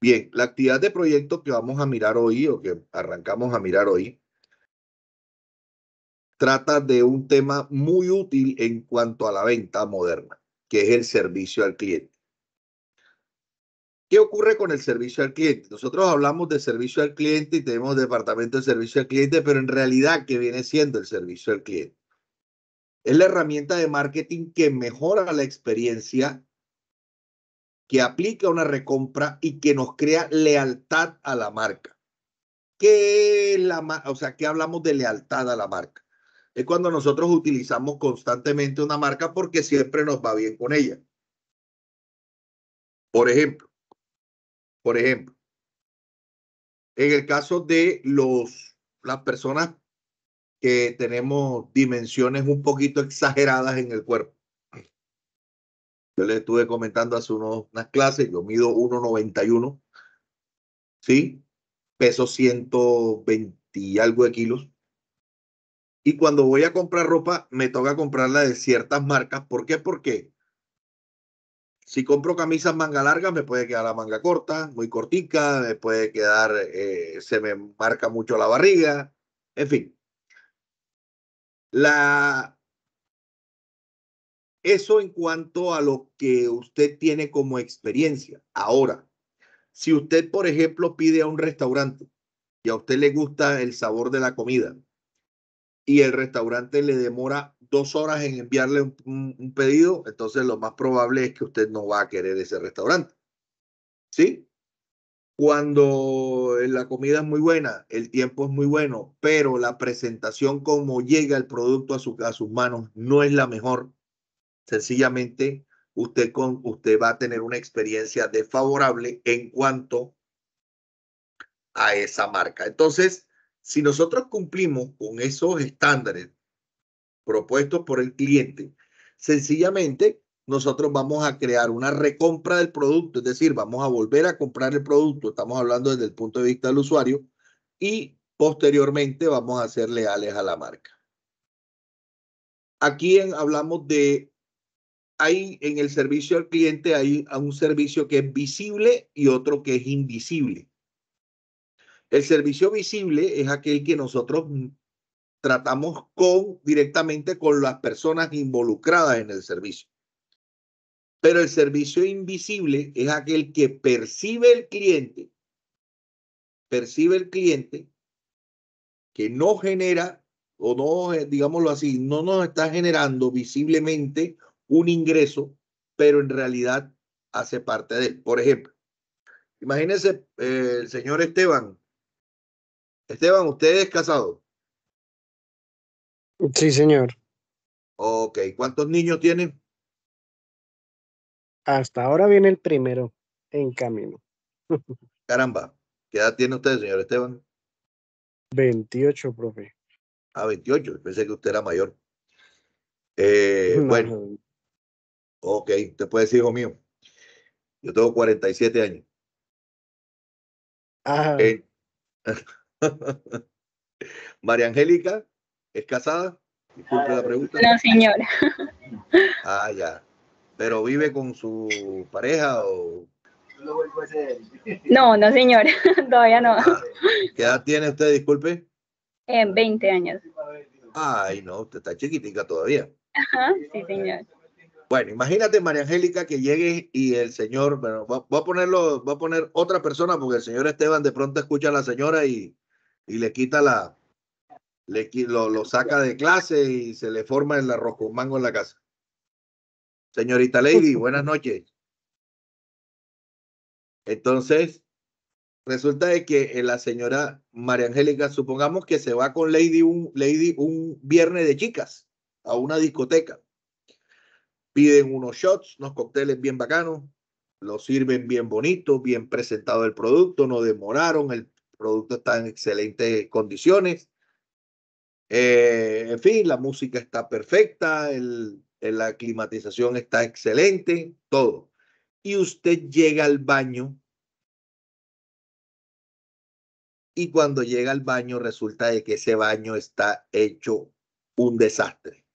Bien, la actividad de proyecto que vamos a mirar hoy o que arrancamos a mirar hoy trata de un tema muy útil en cuanto a la venta moderna, que es el servicio al cliente. ¿Qué ocurre con el servicio al cliente? Nosotros hablamos de servicio al cliente y tenemos departamento de servicio al cliente, pero en realidad, ¿qué viene siendo el servicio al cliente? Es la herramienta de marketing que mejora la experiencia que aplica una recompra y que nos crea lealtad a la marca. ¿Qué, la, o sea, ¿qué hablamos de lealtad a la marca? Es cuando nosotros utilizamos constantemente una marca porque siempre nos va bien con ella. Por ejemplo, por ejemplo, en el caso de los, las personas que tenemos dimensiones un poquito exageradas en el cuerpo. Yo le estuve comentando hace unos, unas clases, yo mido 1,91, ¿sí? Peso 120 y algo de kilos. Y cuando voy a comprar ropa, me toca comprarla de ciertas marcas. ¿Por qué? Porque si compro camisas manga larga, me puede quedar la manga corta, muy cortica, me puede quedar, eh, se me marca mucho la barriga, en fin. La eso en cuanto a lo que usted tiene como experiencia. Ahora, si usted, por ejemplo, pide a un restaurante y a usted le gusta el sabor de la comida y el restaurante le demora dos horas en enviarle un, pedido, entonces lo más probable es que usted no va a querer ese restaurante. ¿Sí? Cuando la comida es muy buena, el tiempo es muy bueno, pero la presentación como llega el producto a sus manos no es la mejor Sencillamente, usted, con, usted va a tener una experiencia desfavorable en cuanto a esa marca. Entonces, si nosotros cumplimos con esos estándares propuestos por el cliente, sencillamente nosotros vamos a crear una recompra del producto, es decir, vamos a volver a comprar el producto, estamos hablando desde el punto de vista del usuario, y posteriormente vamos a ser leales a la marca. Aquí hablamos de hay en el servicio al cliente hay un servicio que es visible y otro que es invisible. El servicio visible es aquel que nosotros tratamos con directamente con las personas involucradas en el servicio. Pero el servicio invisible es aquel que percibe el cliente, percibe el cliente que no genera o no, eh, digámoslo así, no nos está generando visiblemente un ingreso, pero en realidad hace parte de él. Por ejemplo, imagínense eh, el señor Esteban. Esteban, ¿usted es casado? Sí, señor. Ok, ¿cuántos niños tiene? Hasta ahora viene el primero en camino. Caramba, ¿qué edad tiene usted, señor Esteban? 28, profe. Ah, 28, pensé que usted era mayor. Eh, bueno, Ok, usted puede decir, hijo mío, yo tengo 47 años. Ah. María Angélica, ¿es casada? Disculpe la pregunta. No, señora. ah, ya. ¿Pero vive con su pareja o...? No, no, señor. Todavía no. Ah, ¿Qué edad tiene usted, disculpe? En eh, 20 años. Ay, no, usted está chiquitica todavía. Ajá, sí, señor. Bueno, imagínate, María Angélica, que llegue y el señor, bueno, voy a ponerlo, va a poner otra persona porque el señor Esteban de pronto escucha a la señora y, y le quita la, le, lo, saca de clase y se le forma el arroz con mango en la casa. Señorita Lady, buenas noches. Entonces, resulta de que eh, la señora María Angélica, supongamos que se va con Lady un, Lady un viernes de chicas a una discoteca. Piden unos shots, unos cócteles bien bacanos, lo sirven bien bonito, bien presentado el producto, no demoraron, el producto está en excelentes condiciones. Eh, en fin, la música está perfecta, eh, la climatización está excelente, todo. Y usted llega al baño y cuando llega al baño resulta de que ese baño está hecho un desastre.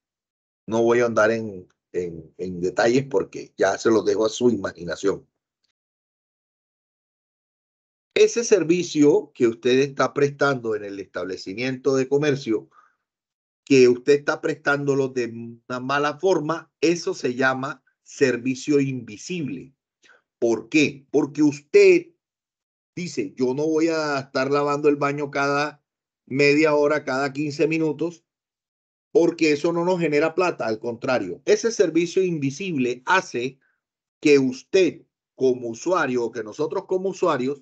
No voy a andar en en, detalles porque ya se los dejo a su imaginación. Ese servicio que usted está prestando en el establecimiento de comercio, que usted está prestándolo de una mala forma, eso se llama servicio invisible. ¿Por qué? Porque usted dice, yo no voy a estar lavando el baño cada media hora, cada 15 minutos, porque eso no nos genera plata, al contrario, ese servicio invisible hace que usted como usuario o que nosotros como usuarios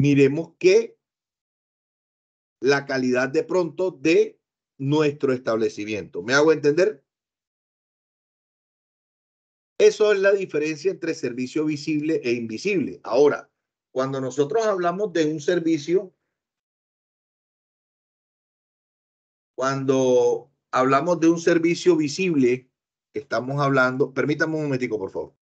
miremos que la calidad de pronto de nuestro establecimiento. ¿Me hago entender? Eso es la diferencia entre servicio visible e invisible. Ahora, cuando nosotros hablamos de un servicio, cuando hablamos de un servicio visible, estamos hablando, permítame un momentico, por favor.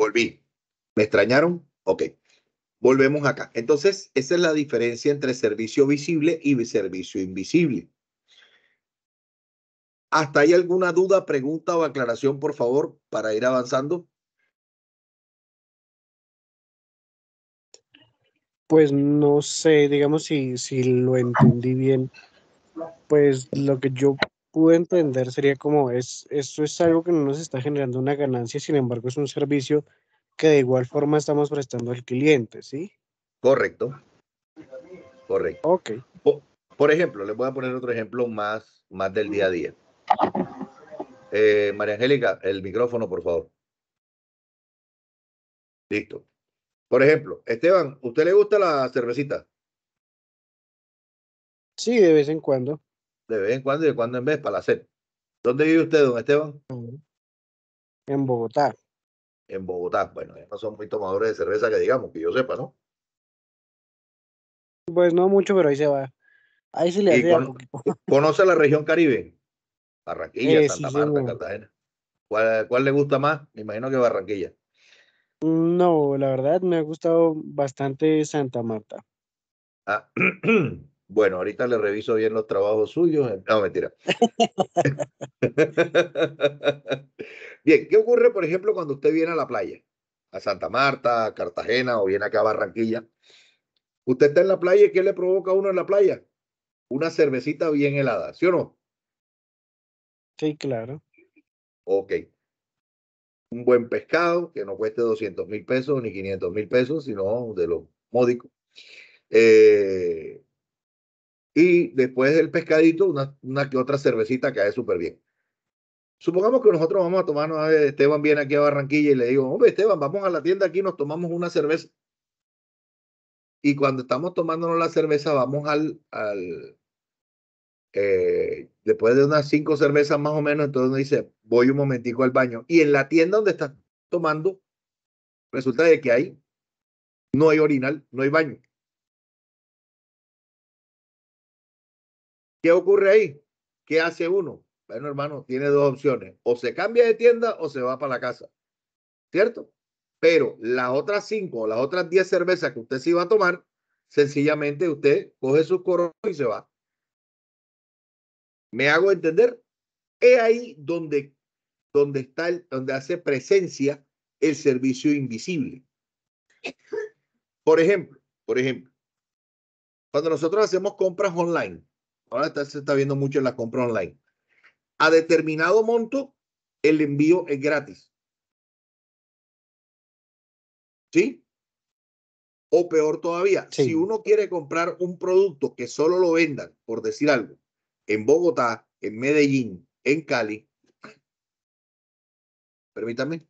volví. ¿Me extrañaron? Ok. Volvemos acá. Entonces, esa es la diferencia entre servicio visible y servicio invisible. ¿Hasta hay alguna duda, pregunta o aclaración, por favor, para ir avanzando? Pues no sé, digamos si, si lo entendí bien. Pues lo que yo pude entender sería como es, esto es algo que no nos está generando una ganancia, sin embargo es un servicio que de igual forma estamos prestando al cliente, ¿sí? Correcto. Correcto. Ok. Por, ejemplo, les voy a poner otro ejemplo más, más del día a día. Eh, María Angélica, el micrófono, por favor. Listo. Por ejemplo, Esteban, ¿usted le gusta la cervecita? Sí, de vez en cuando de vez en cuando y de cuando en vez para hacer. ¿Dónde vive usted, don Esteban? En Bogotá. En Bogotá, bueno, no son muy tomadores de cerveza que digamos, que yo sepa, ¿no? Pues no mucho, pero ahí se va. Ahí se le hace ¿Conoce la región Caribe? Barranquilla, eh, Santa Marta, Cartagena. ¿Cuál, ¿Cuál le gusta más? Me imagino que Barranquilla. No, la verdad me ha gustado bastante Santa Marta. Ah, Bueno, ahorita le reviso bien los trabajos suyos. Eh, no, mentira. bien, ¿qué ocurre, por ejemplo, cuando usted viene a la playa? A Santa Marta, a Cartagena o viene acá a Barranquilla. Usted está en la playa y ¿qué le provoca a uno en la playa? Una cervecita bien helada, ¿sí o no? Sí, claro. Ok. Un buen pescado que no cueste 200 mil pesos ni 500 mil pesos, sino de lo módico. Eh, y después del pescadito, una, que otra cervecita cae súper bien. Supongamos que nosotros vamos a tomarnos, Esteban viene aquí a Barranquilla y le digo, hombre Esteban, vamos a la tienda aquí, nos tomamos una cerveza. Y cuando estamos tomándonos la cerveza, vamos al, al eh, después de unas cinco cervezas más o menos, entonces nos dice, voy un momentico al baño. Y en la tienda donde está tomando, resulta de que ahí. no hay orinal, no hay baño. ¿Qué ocurre ahí? ¿Qué hace uno? Bueno, hermano, tiene dos opciones. O se cambia de tienda o se va para la casa. ¿Cierto? Pero las otras cinco, o las otras diez cervezas que usted se iba a tomar, sencillamente usted coge sus coros y se va. ¿Me hago entender? Es ahí donde, donde, está donde hace presencia el servicio invisible. Por ejemplo, por ejemplo, cuando nosotros hacemos compras online, ahora se está viendo mucho en la compra online. A determinado monto, el envío es gratis. ¿Sí? O peor todavía, si uno quiere comprar un producto que solo lo vendan, por decir algo, en Bogotá, en Medellín, en Cali, permítanme,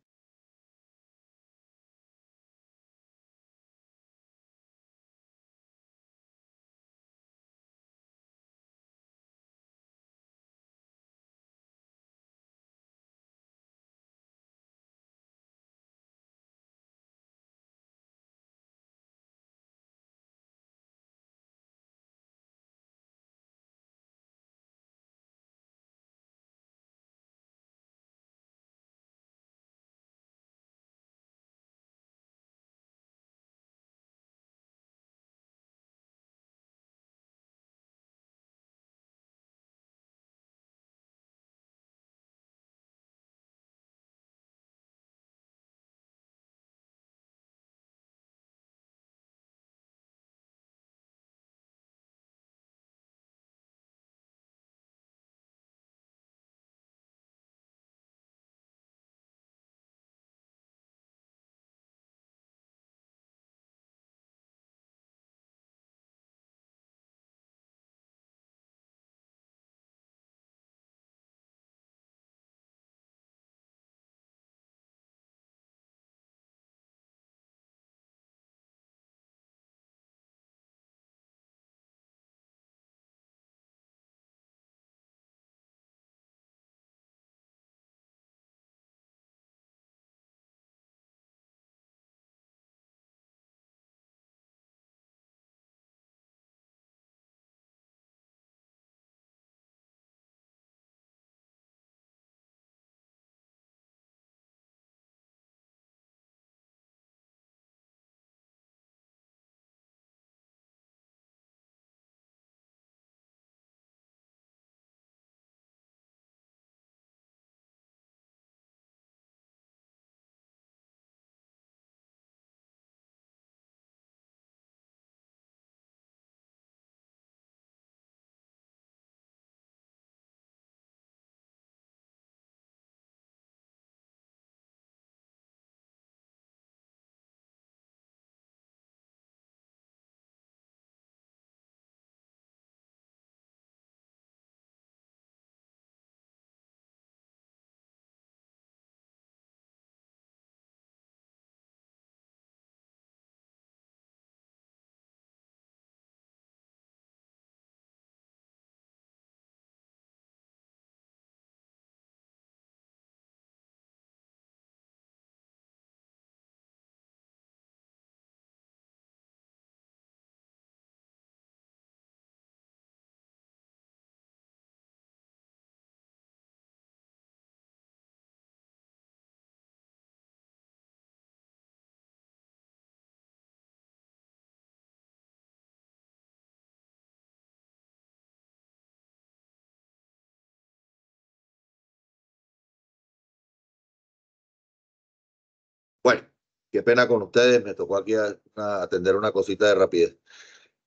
Qué pena con ustedes, me tocó aquí atender una cosita de rapidez.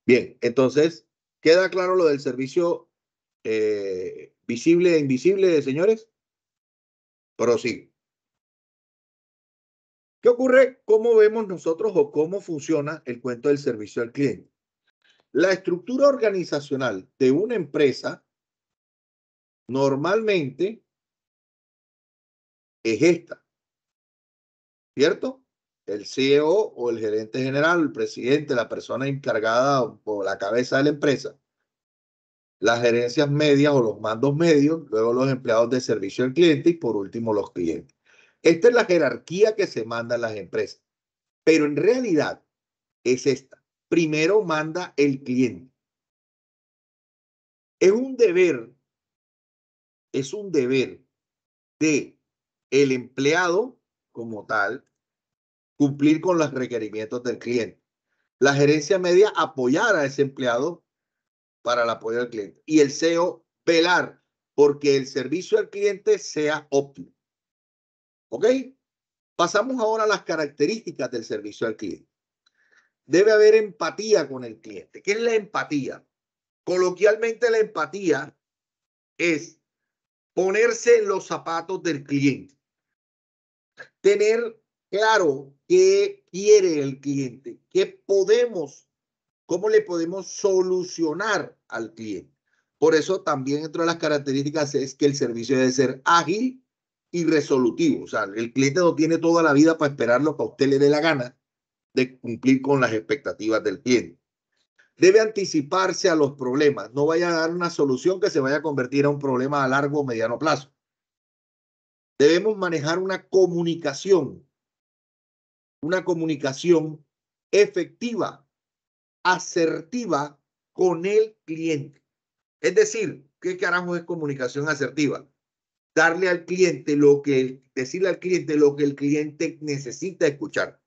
Bien, entonces, ¿queda claro lo del servicio eh, visible e invisible, señores? sí, ¿Qué ocurre? ¿Cómo vemos nosotros o cómo funciona el cuento del servicio al cliente? La estructura organizacional de una empresa normalmente es esta, ¿cierto? el CEO o el gerente general, el presidente, la persona encargada o la cabeza de la empresa, las gerencias medias o los mandos medios, luego los empleados de servicio al cliente y por último los clientes. Esta es la jerarquía que se manda en las empresas, pero en realidad es esta. Primero manda el cliente. Es un deber, es un deber de el empleado como tal, cumplir con los requerimientos del cliente. La gerencia media apoyar a ese empleado para el apoyo del cliente. Y el CEO velar porque el servicio al cliente sea óptimo. ¿Ok? Pasamos ahora a las características del servicio al cliente. Debe haber empatía con el cliente. ¿Qué es la empatía? Coloquialmente la empatía es ponerse en los zapatos del cliente, tener claro qué quiere el cliente, qué podemos, cómo le podemos solucionar al cliente. Por eso también entre las características es que el servicio debe ser ágil y resolutivo. O sea, el cliente no tiene toda la vida para esperar lo que a usted le dé la gana de cumplir con las expectativas del cliente. Debe anticiparse a los problemas. No vaya a dar una solución que se vaya a convertir en un problema a largo o mediano plazo. Debemos manejar una comunicación una comunicación efectiva, asertiva con el cliente. Es decir, ¿qué carajo es comunicación asertiva? Darle al cliente lo que, decirle al cliente lo que el cliente necesita escuchar.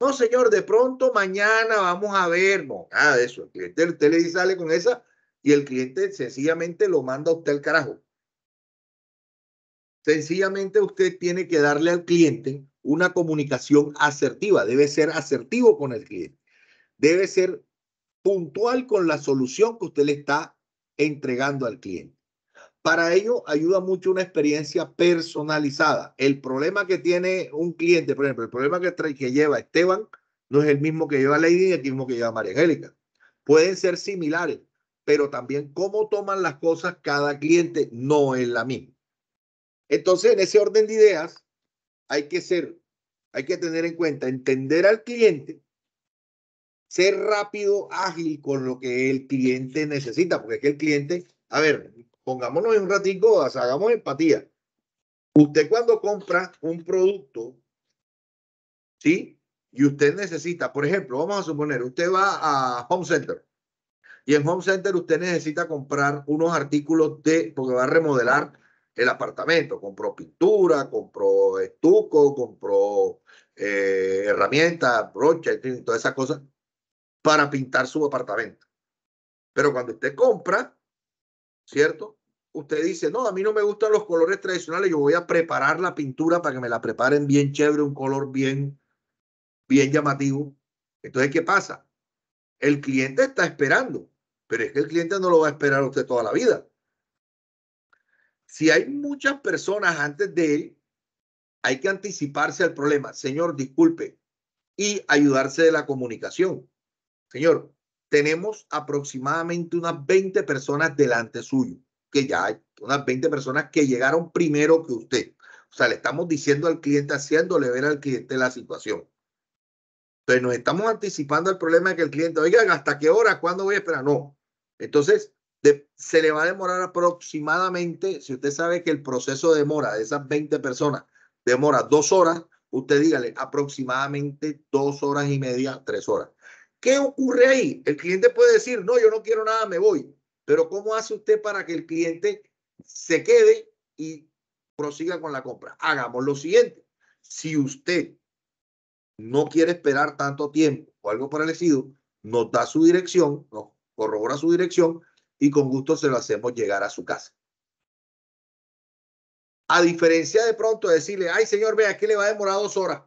No, señor, de pronto mañana vamos a ver. No, nada de eso. El cliente, usted le sale con esa y el cliente sencillamente lo manda a usted al carajo. Sencillamente usted tiene que darle al cliente una comunicación asertiva, debe ser asertivo con el cliente, debe ser puntual con la solución que usted le está entregando al cliente. Para ello ayuda mucho una experiencia personalizada. El problema que tiene un cliente, por ejemplo, el problema que, trae, que lleva Esteban no es el mismo que lleva Lady y el mismo que lleva María Angélica. Pueden ser similares, pero también cómo toman las cosas cada cliente no es la misma. Entonces, en ese orden de ideas, hay que ser, hay que tener en cuenta, entender al cliente, ser rápido, ágil con lo que el cliente necesita, porque es que el cliente, a ver, pongámonos en un ratico, hagamos empatía. Usted cuando compra un producto, ¿sí? Y usted necesita, por ejemplo, vamos a suponer, usted va a Home Center y en Home Center usted necesita comprar unos artículos de, porque va a remodelar el apartamento, compró pintura, compró estuco, compró eh, herramientas, brocha, todas esas cosas para pintar su apartamento. Pero cuando usted compra, ¿cierto? Usted dice, no, a mí no me gustan los colores tradicionales, yo voy a preparar la pintura para que me la preparen bien chévere, un color bien, bien llamativo. Entonces, ¿qué pasa? El cliente está esperando, pero es que el cliente no lo va a esperar usted toda la vida si hay muchas personas antes de él, hay que anticiparse al problema. Señor, disculpe. Y ayudarse de la comunicación. Señor, tenemos aproximadamente unas 20 personas delante suyo, que ya hay unas 20 personas que llegaron primero que usted. O sea, le estamos diciendo al cliente, haciéndole ver al cliente la situación. Entonces, nos estamos anticipando al problema de que el cliente, oiga ¿hasta qué hora? ¿Cuándo voy a esperar? No. Entonces, se le va a demorar aproximadamente, si usted sabe que el proceso demora de esas 20 personas, demora dos horas, usted dígale aproximadamente dos horas y media, tres horas. ¿Qué ocurre ahí? El cliente puede decir, no, yo no quiero nada, me voy. Pero ¿cómo hace usted para que el cliente se quede y prosiga con la compra? Hagamos lo siguiente. Si usted no quiere esperar tanto tiempo o algo parecido, nos da su dirección, nos corrobora su dirección y con gusto se lo hacemos llegar a su casa. A diferencia de pronto decirle, ay señor, vea, que le va a demorar dos horas.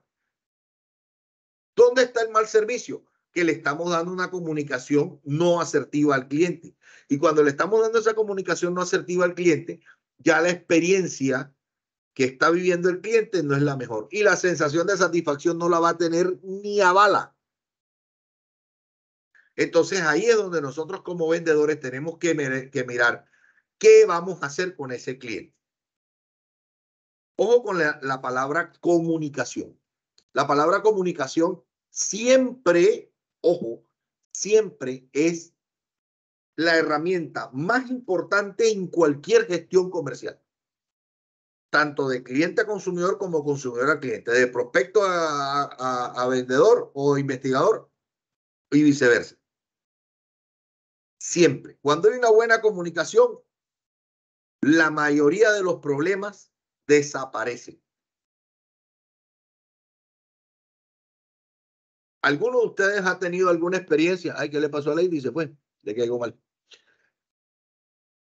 ¿Dónde está el mal servicio? Que le estamos dando una comunicación no asertiva al cliente. Y cuando le estamos dando esa comunicación no asertiva al cliente, ya la experiencia que está viviendo el cliente no es la mejor. Y la sensación de satisfacción no la va a tener ni a bala. Entonces ahí es donde nosotros como vendedores tenemos que, mirar qué vamos a hacer con ese cliente. Ojo con la, palabra comunicación. La palabra comunicación siempre, ojo, siempre es la herramienta más importante en cualquier gestión comercial, tanto de cliente a consumidor como consumidor a cliente, de prospecto a vendedor o investigador y viceversa siempre. Cuando hay una buena comunicación, la mayoría de los problemas desaparecen. ¿Alguno de ustedes ha tenido alguna experiencia? Ay, ¿qué le pasó a Lady? dice fue, pues, le caigo mal.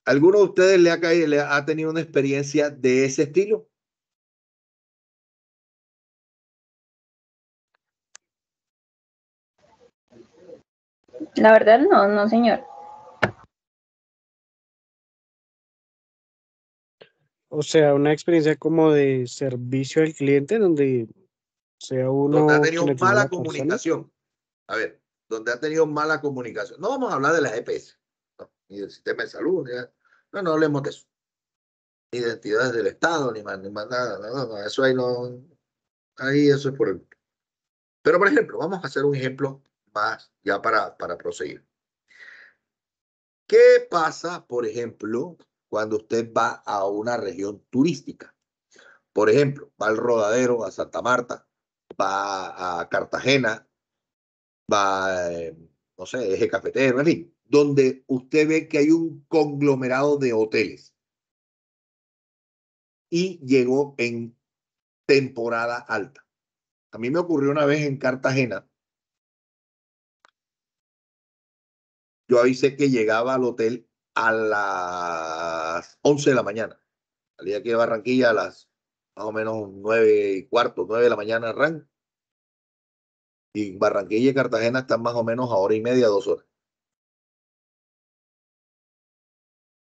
¿Alguno de ustedes le ha, caído, le ha tenido una experiencia de ese estilo? La verdad no, no, señor. o sea, una experiencia como de servicio al cliente, donde sea uno. Donde ha tenido mala comunicación. A ver, donde ha tenido mala comunicación. No vamos a hablar de las EPS, ni del sistema de salud, no, no hablemos de eso. Ni de entidades del Estado, ni más, ni nada. eso ahí no. Ahí eso es por el. Pero, por ejemplo, vamos a hacer un ejemplo más ya para, para proseguir. ¿Qué pasa, por ejemplo, cuando usted va a una región turística. Por ejemplo, va al Rodadero, a Santa Marta, va a Cartagena, va, eh, no sé, Eje Cafetero, en fin, donde usted ve que hay un conglomerado de hoteles. Y llegó en temporada alta. A mí me ocurrió una vez en Cartagena. Yo avisé que llegaba al hotel a las 11 de la mañana. Salí aquí de Barranquilla a las más o menos 9 y cuarto, 9 de la mañana arranco. Y Barranquilla y Cartagena están más o menos a hora y media, dos horas.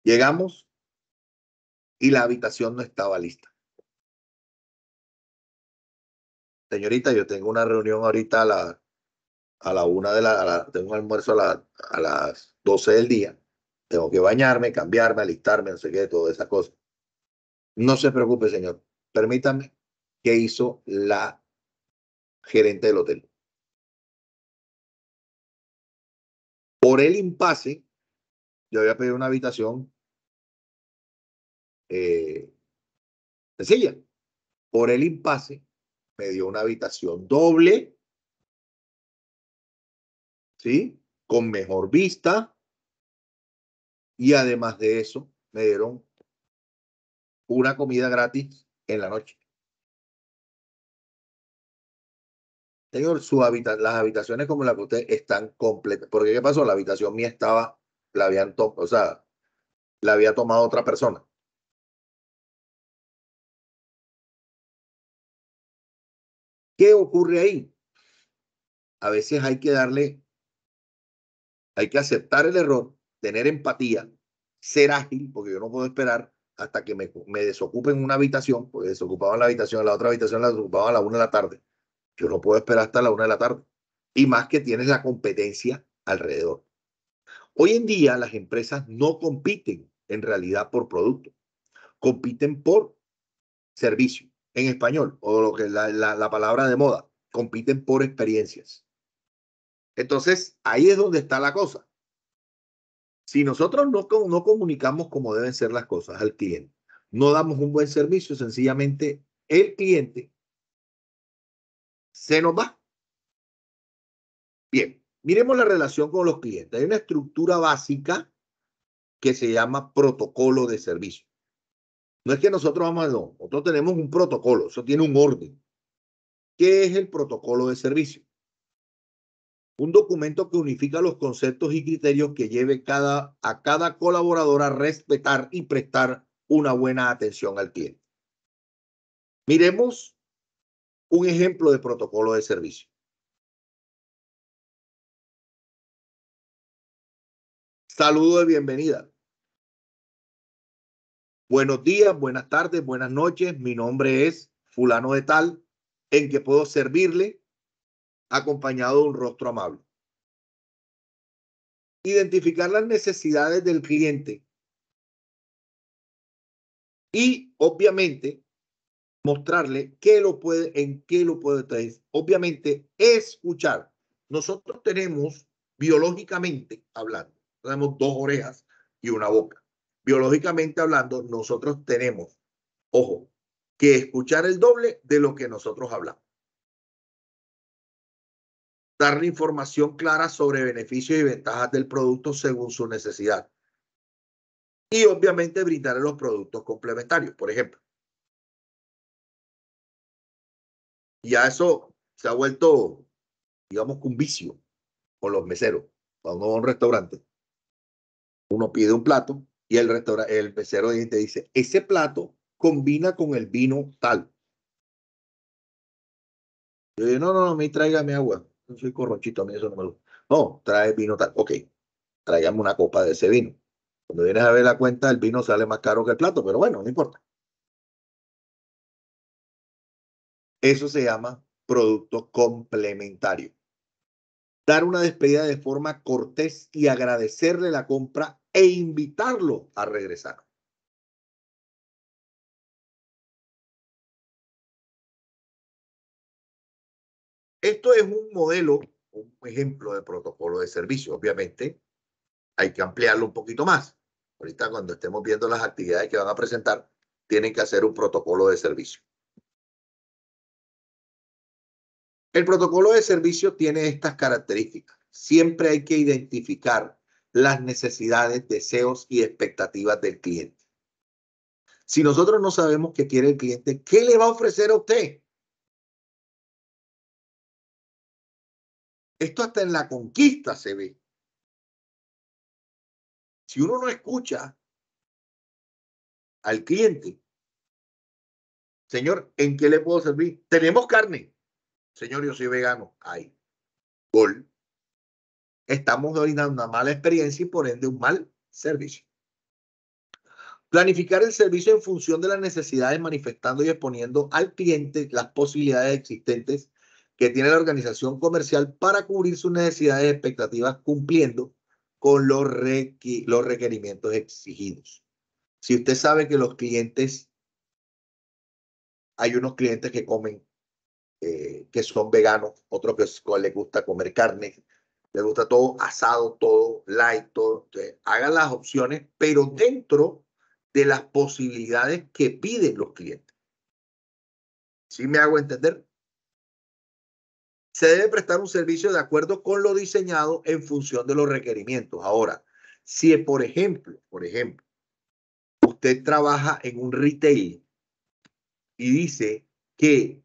Llegamos y la habitación no estaba lista. Señorita, yo tengo una reunión ahorita a la, a la una de la, tengo un almuerzo a, la, a las 12 del día tengo que bañarme, cambiarme, alistarme, no sé qué, todo esas cosa. No se preocupe, señor. Permítame qué hizo la gerente del hotel. Por el impasse, yo había pedido una habitación eh, sencilla. Por el impasse, me dio una habitación doble, ¿sí? Con mejor vista, y además de eso, me dieron una comida gratis en la noche. Señor, su hábitat, las habitaciones como la que usted están completas. Porque ¿qué pasó? La habitación mía estaba, la habían o sea, la había tomado otra persona. ¿Qué ocurre ahí? A veces hay que darle, hay que aceptar el error tener empatía, ser ágil, porque yo no puedo esperar hasta que me, desocupen una habitación, porque desocupaban la habitación, la otra habitación la desocupaban a la una de la tarde. Yo no puedo esperar hasta la una de la tarde. Y más que tienes la competencia alrededor. Hoy en día las empresas no compiten en realidad por producto, compiten por servicio, en español, o lo que la, la palabra de moda, compiten por experiencias. Entonces, ahí es donde está la cosa. Si nosotros no, no comunicamos como deben ser las cosas al cliente, no damos un buen servicio, sencillamente el cliente se nos va. Bien, miremos la relación con los clientes. Hay una estructura básica que se llama protocolo de servicio. No es que nosotros vamos a no, nosotros tenemos un protocolo, eso tiene un orden. ¿Qué es el protocolo de servicio? un documento que unifica los conceptos y criterios que lleve cada, a cada colaborador a respetar y prestar una buena atención al cliente. Miremos un ejemplo de protocolo de servicio. Saludo de bienvenida. Buenos días, buenas tardes, buenas noches. Mi nombre es fulano de tal. ¿En que puedo servirle? acompañado de un rostro amable. Identificar las necesidades del cliente y obviamente mostrarle qué lo puede, en qué lo puede traer. Obviamente, escuchar. Nosotros tenemos, biológicamente hablando, tenemos dos orejas y una boca. Biológicamente hablando, nosotros tenemos, ojo, que escuchar el doble de lo que nosotros hablamos darle información clara sobre beneficios y ventajas del producto según su necesidad. Y obviamente brindarle los productos complementarios, por ejemplo. Ya eso se ha vuelto, digamos, un vicio con los meseros. Cuando uno va a un restaurante, uno pide un plato y el, el mesero dice, ese plato combina con el vino tal. Yo digo, no, no, no, me mi agua soy corronchito, a mí eso no me gusta. No, trae vino tal. Ok, traigamos una copa de ese vino. Cuando vienes a ver la cuenta, el vino sale más caro que el plato, pero bueno, no importa. Eso se llama producto complementario. Dar una despedida de forma cortés y agradecerle la compra e invitarlo a regresar. Esto es un modelo, un ejemplo de protocolo de servicio, obviamente. Hay que ampliarlo un poquito más. Ahorita cuando estemos viendo las actividades que van a presentar, tienen que hacer un protocolo de servicio. El protocolo de servicio tiene estas características. Siempre hay que identificar las necesidades, deseos y expectativas del cliente. Si nosotros no sabemos qué quiere el cliente, ¿qué le va a ofrecer a usted? Esto hasta en la conquista se ve. Si uno no escucha al cliente, señor, ¿en qué le puedo servir? Tenemos carne. Señor, yo soy vegano. Ay, gol. Estamos dando una mala experiencia y por ende un mal servicio. Planificar el servicio en función de las necesidades, manifestando y exponiendo al cliente las posibilidades existentes que tiene la organización comercial para cubrir sus necesidades y expectativas cumpliendo con los, los requerimientos exigidos. Si usted sabe que los clientes, hay unos clientes que comen, eh, que son veganos, otros que les gusta comer carne, les gusta todo asado, todo light, todo. hagan las opciones, pero dentro de las posibilidades que piden los clientes. ¿Sí me hago entender? se debe prestar un servicio de acuerdo con lo diseñado en función de los requerimientos. Ahora, si por ejemplo, por ejemplo, usted trabaja en un retail y dice que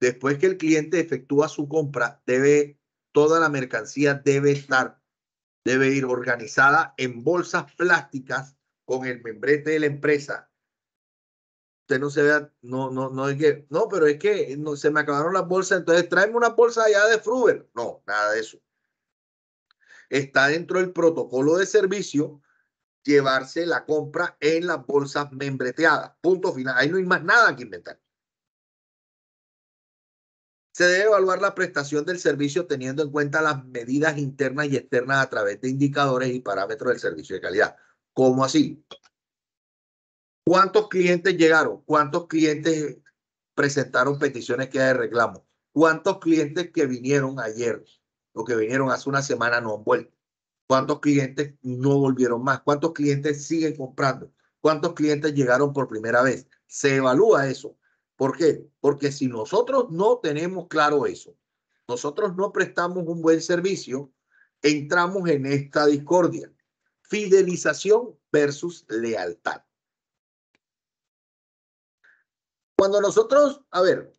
después que el cliente efectúa su compra, debe toda la mercancía debe estar debe ir organizada en bolsas plásticas con el membrete de la empresa usted no se vea, no, no, no es que, no, pero es que se me acabaron las bolsas, entonces traen una bolsa allá de Fruber. No, nada de eso. Está dentro del protocolo de servicio llevarse la compra en las bolsas membreteadas. Punto final. Ahí no hay más nada que inventar. Se debe evaluar la prestación del servicio teniendo en cuenta las medidas internas y externas a través de indicadores y parámetros del servicio de calidad. ¿Cómo así? ¿Cuántos clientes llegaron? ¿Cuántos clientes presentaron peticiones que hay de reclamo? ¿Cuántos clientes que vinieron ayer o que vinieron hace una semana no han vuelto? ¿Cuántos clientes no volvieron más? ¿Cuántos clientes siguen comprando? ¿Cuántos clientes llegaron por primera vez? Se evalúa eso. ¿Por qué? Porque si nosotros no tenemos claro eso, nosotros no prestamos un buen servicio, entramos en esta discordia. Fidelización versus lealtad. Cuando nosotros, a ver,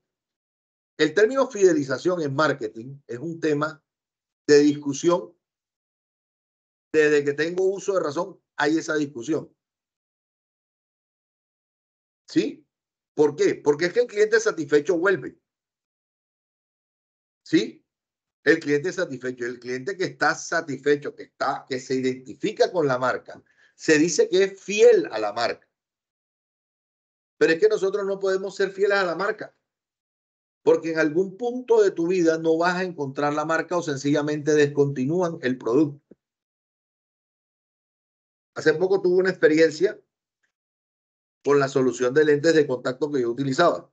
el término fidelización en marketing es un tema de discusión. Desde que tengo uso de razón, hay esa discusión. ¿Sí? ¿Por qué? Porque es que el cliente satisfecho vuelve. ¿Sí? El cliente satisfecho, el cliente que está satisfecho, que está, que se identifica con la marca, se dice que es fiel a la marca. Pero es que nosotros no podemos ser fieles a la marca, porque en algún punto de tu vida no vas a encontrar la marca o sencillamente descontinúan el producto. Hace poco tuve una experiencia con la solución de lentes de contacto que yo utilizaba.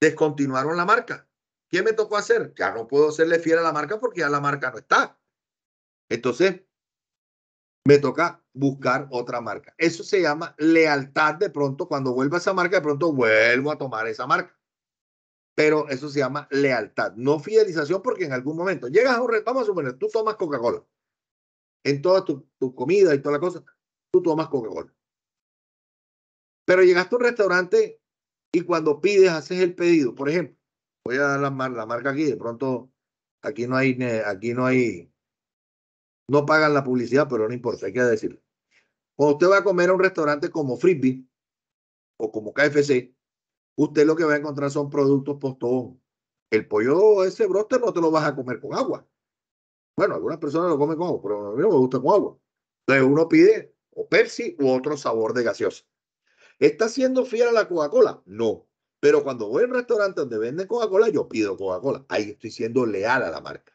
Descontinuaron la marca. ¿Qué me tocó hacer? Ya no puedo serle fiel a la marca porque ya la marca no está. Entonces, me toca buscar otra marca. Eso se llama lealtad de pronto. Cuando vuelva a esa marca, de pronto vuelvo a tomar esa marca. Pero eso se llama lealtad, no fidelización, porque en algún momento llegas a un vamos a suponer, tú tomas Coca-Cola. En toda tu, comida y toda la cosa, tú tomas Coca-Cola. Pero llegas a un restaurante y cuando pides, haces el pedido. Por ejemplo, voy a dar la, la marca aquí, de pronto aquí no hay, eh, aquí no hay, no pagan la publicidad, pero no importa, hay que decirlo. Cuando usted va a comer a un restaurante como Frisbee o como KFC, usted lo que va a encontrar son productos postón. El pollo, ese broster, no te lo vas a comer con agua. Bueno, algunas personas lo comen con agua, pero a mí no me gusta con agua. Entonces uno pide o Percy u otro sabor de gaseosa. ¿Está siendo fiel a la Coca-Cola? No. Pero cuando voy a un restaurante donde venden Coca-Cola, yo pido Coca-Cola. Ahí estoy siendo leal a la marca.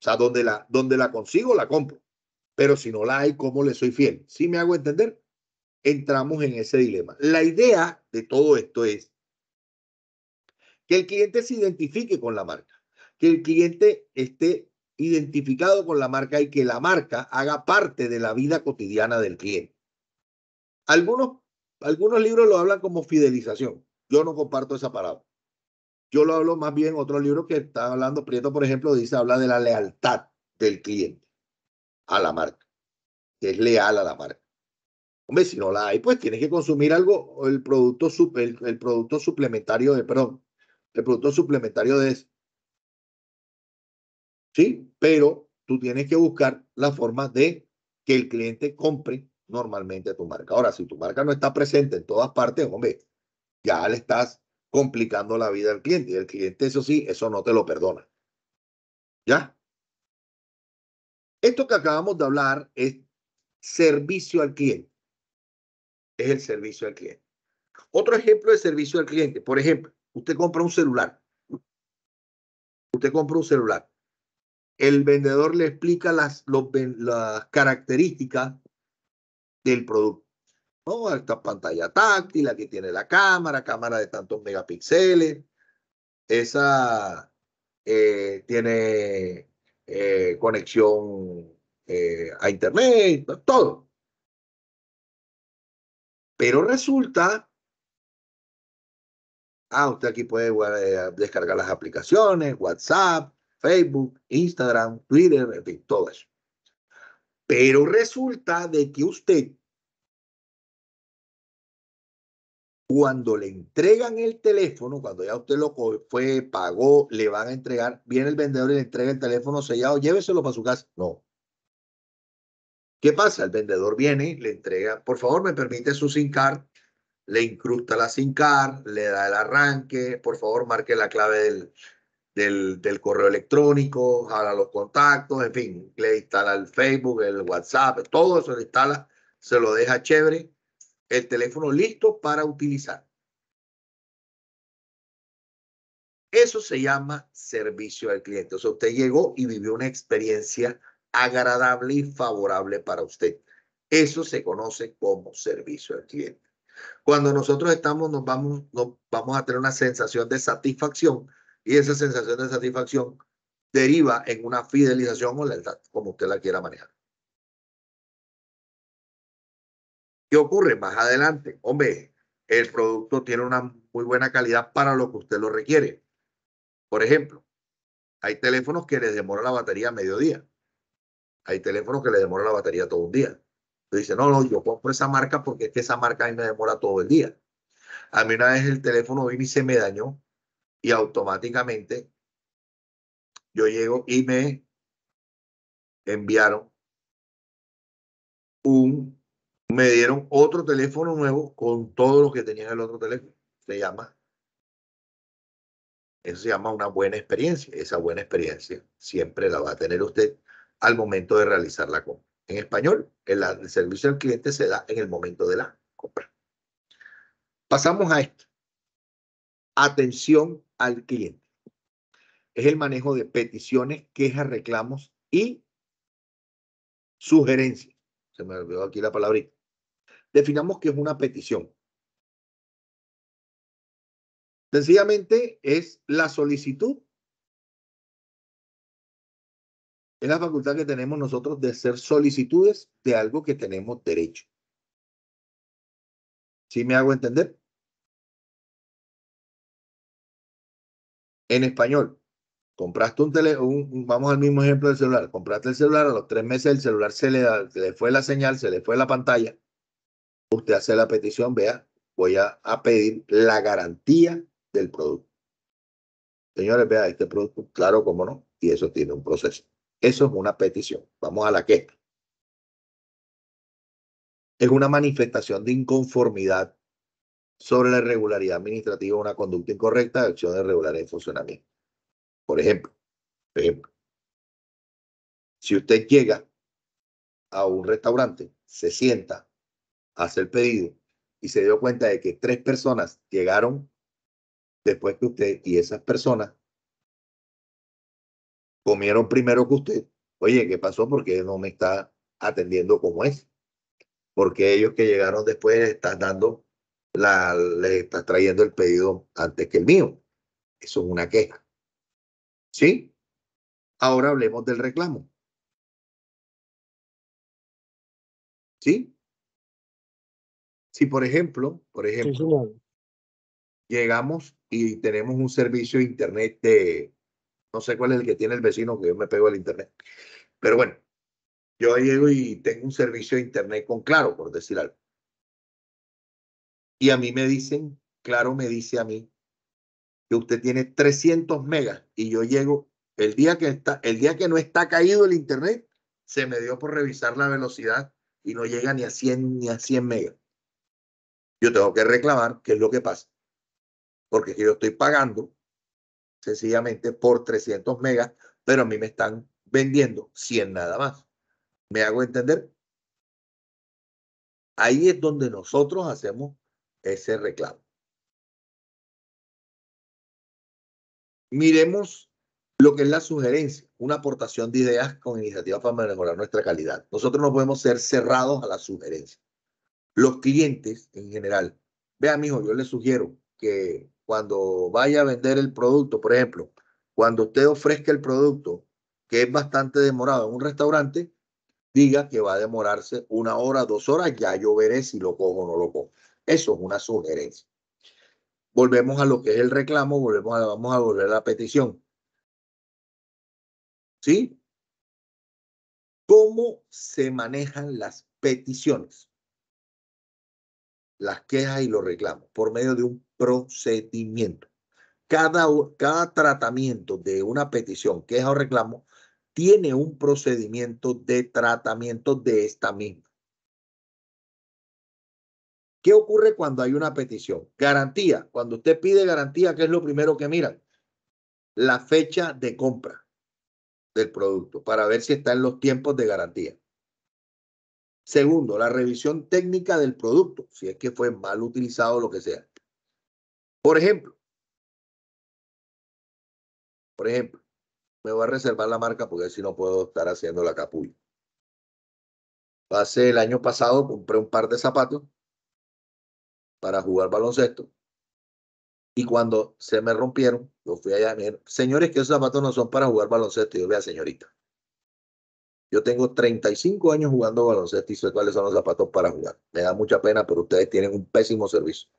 O sea, donde la, donde la consigo, la compro. Pero si no la hay, ¿cómo le soy fiel? Si me hago entender, entramos en ese dilema. La idea de todo esto es que el cliente se identifique con la marca, que el cliente esté identificado con la marca y que la marca haga parte de la vida cotidiana del cliente. Algunos, algunos libros lo hablan como fidelización. Yo no comparto esa palabra. Yo lo hablo más bien, otro libro que está hablando Prieto, por ejemplo, dice, habla de la lealtad del cliente a la marca, que es leal a la marca. Hombre, si no la hay, pues tienes que consumir algo, el producto, el, producto suplementario de, perdón, el producto suplementario de eso. ¿Sí? Pero tú tienes que buscar la forma de que el cliente compre normalmente tu marca. Ahora, si tu marca no está presente en todas partes, hombre, ya le estás complicando la vida al cliente. Y el cliente, eso sí, eso no te lo perdona. ¿Ya? Esto que acabamos de hablar es servicio al cliente. Es el servicio al cliente. Otro ejemplo de servicio al cliente, por ejemplo, usted compra un celular. Usted compra un celular. El vendedor le explica las, las características del producto. Esta pantalla táctil, aquí tiene la cámara, cámara de tantos megapíxeles. Esa eh, tiene eh, conexión eh, a Internet, todo. Pero resulta, ah, usted aquí puede eh, descargar las aplicaciones, WhatsApp, Facebook, Instagram, Twitter, en fin, todo eso. Pero resulta de que usted Cuando le entregan el teléfono, cuando ya usted lo fue, pagó, le van a entregar, viene el vendedor y le entrega el teléfono sellado, lléveselo para su casa. No. ¿Qué pasa? El vendedor viene, le entrega, por favor, me permite su SIM card, le incrusta la SIM card, le da el arranque, por favor, marque la clave del, del, correo electrónico, haga los contactos, en fin, le instala el Facebook, el WhatsApp, todo eso le instala, se lo deja chévere el teléfono listo para utilizar. Eso se llama servicio al cliente. O sea, usted llegó y vivió una experiencia agradable y favorable para usted. Eso se conoce como servicio al cliente. Cuando nosotros estamos, nos vamos, vamos a tener una sensación de satisfacción y esa sensación de satisfacción deriva en una fidelización o lealtad, como usted la quiera manejar. ¿Qué ocurre más adelante? Hombre, el producto tiene una muy buena calidad para lo que usted lo requiere. Por ejemplo, hay teléfonos que les demora la batería a mediodía. Hay teléfonos que les demora la batería todo un día. Usted dice, no, no, yo compro esa marca porque es que esa marca a mí me demora todo el día. A mí una vez el teléfono vino y se me dañó y automáticamente yo llego y me enviaron un me dieron otro teléfono nuevo con todo lo que tenía en el otro teléfono. Se llama, eso se llama una buena experiencia. Esa buena experiencia siempre la va a tener usted al momento de realizar la compra. En español, el, servicio al cliente se da en el momento de la compra. Pasamos a esto. Atención al cliente. Es el manejo de peticiones, quejas, reclamos y sugerencias. Se me olvidó aquí la palabrita. Definamos que es una petición. Sencillamente es la solicitud. Es la facultad que tenemos nosotros de ser solicitudes de algo que tenemos derecho. ¿Sí me hago entender? En español, compraste un teléfono, vamos al mismo ejemplo del celular, compraste el celular, a los tres meses el celular se le, se le fue la señal, se le fue la pantalla usted hace la petición, vea, voy a, pedir la garantía del producto. Señores, vea, este producto, claro, cómo no, y eso tiene un proceso. Eso es una petición. Vamos a la queja. Es una manifestación de inconformidad sobre la irregularidad administrativa, una conducta incorrecta, acciones regulares de funcionamiento. Por ejemplo, por ejemplo, si usted llega a un restaurante, se sienta hace el pedido y se dio cuenta de que tres personas llegaron después que usted y esas personas comieron primero que usted. Oye, ¿qué pasó? Porque no me está atendiendo como es. Porque ellos que llegaron después están dando la, le están trayendo el pedido antes que el mío. Eso es una queja. ¿Sí? Ahora hablemos del reclamo. ¿Sí? Si, por ejemplo, por ejemplo, llegamos y tenemos un servicio de internet de, no sé cuál es el que tiene el vecino, que yo me pego al internet, pero bueno, yo llego y tengo un servicio de internet con Claro, por decir algo. Y a mí me dicen, Claro me dice a mí, que usted tiene 300 megas y yo llego el día que está, el día que no está caído el internet, se me dio por revisar la velocidad y no llega ni a 100 ni a 100 megas yo tengo que reclamar qué es lo que pasa. Porque yo estoy pagando sencillamente por 300 megas, pero a mí me están vendiendo 100 nada más. ¿Me hago entender? Ahí es donde nosotros hacemos ese reclamo. Miremos lo que es la sugerencia, una aportación de ideas con iniciativas para mejorar nuestra calidad. Nosotros no podemos ser cerrados a la sugerencia los clientes en general. Vea, mijo, yo le sugiero que cuando vaya a vender el producto, por ejemplo, cuando usted ofrezca el producto que es bastante demorado en un restaurante, diga que va a demorarse una hora, dos horas, ya yo veré si lo cojo o no lo cojo. Eso es una sugerencia. Volvemos a lo que es el reclamo, volvemos a, vamos a volver a la petición. ¿Sí? ¿Cómo se manejan las peticiones? las quejas y los reclamos por medio de un procedimiento. Cada, cada tratamiento de una petición, queja o reclamo tiene un procedimiento de tratamiento de esta misma. ¿Qué ocurre cuando hay una petición? Garantía. Cuando usted pide garantía, ¿qué es lo primero que miran? La fecha de compra del producto para ver si está en los tiempos de garantía. Segundo, la revisión técnica del producto, si es que fue mal utilizado o lo que sea. Por ejemplo, por ejemplo, me voy a reservar la marca porque si no puedo estar haciendo la capulla. Pasé el año pasado compré un par de zapatos para jugar baloncesto. Y cuando se me rompieron, yo fui allá y me dijeron, señores, que esos zapatos no son para jugar baloncesto. Y yo, vea, señorita, yo tengo 35 años jugando baloncesto y sé cuáles son los zapatos para jugar. Me da mucha pena, pero ustedes tienen un pésimo servicio.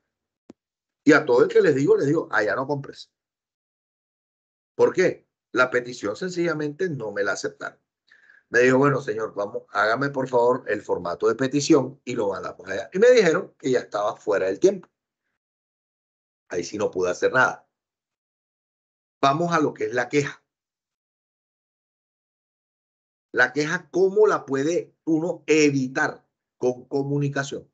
Y a todo el que les digo, les digo, allá no compres. ¿Por qué? La petición sencillamente no me la aceptaron. Me dijo, bueno, señor, vamos, hágame por favor el formato de petición y lo mandamos allá. Y me dijeron que ya estaba fuera del tiempo. Ahí sí no pude hacer nada. Vamos a lo que es la queja. La queja, ¿cómo la puede uno evitar con comunicación?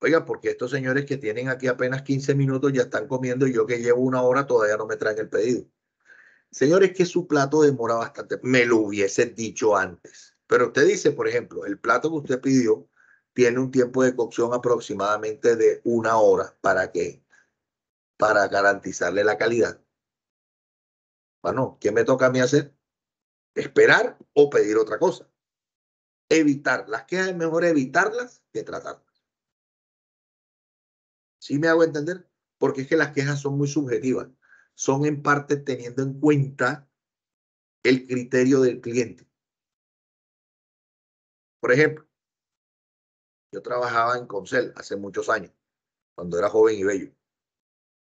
Oiga, porque estos señores que tienen aquí apenas 15 minutos ya están comiendo y yo que llevo una hora todavía no me traen el pedido. Señores, que su plato demora bastante. Me lo hubiese dicho antes. Pero usted dice, por ejemplo, el plato que usted pidió tiene un tiempo de cocción aproximadamente de una hora. ¿Para qué? Para garantizarle la calidad. Bueno, ¿qué me toca a mí hacer? Esperar o pedir otra cosa. Evitar. Las quejas es mejor evitarlas que tratarlas. ¿Sí me hago entender? Porque es que las quejas son muy subjetivas. Son en parte teniendo en cuenta el criterio del cliente. Por ejemplo, yo trabajaba en Concel hace muchos años, cuando era joven y bello.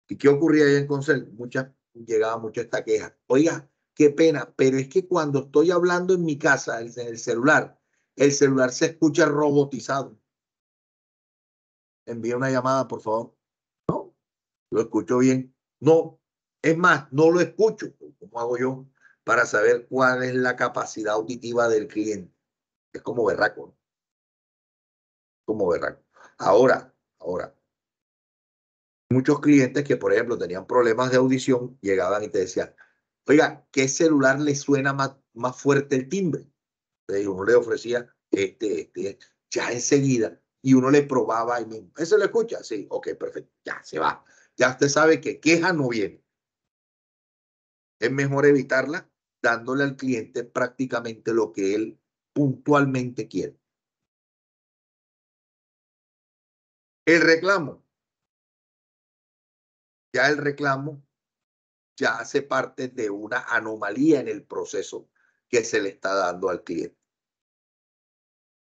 ¿Y qué ocurría ahí en Concel? Muchas, llegaba mucho esta queja. Oiga, qué pena, pero es que cuando estoy hablando en mi casa, en el celular, el celular se escucha robotizado. Envía una llamada, por favor. No, lo escucho bien. No, es más, no lo escucho. ¿Cómo hago yo para saber cuál es la capacidad auditiva del cliente? Es como berraco. Como berraco. Ahora, ahora, muchos clientes que, por ejemplo, tenían problemas de audición, llegaban y te decían, oiga, ¿qué celular le suena más, más fuerte el timbre? Y uno le ofrecía este, este, ya enseguida, y uno le probaba y mismo. ¿Eso lo escucha? Sí, ok, perfecto, ya se va. Ya usted sabe que queja no viene. Es mejor evitarla dándole al cliente prácticamente lo que él puntualmente quiere. El reclamo. Ya el reclamo ya hace parte de una anomalía en el proceso que se le está dando al cliente.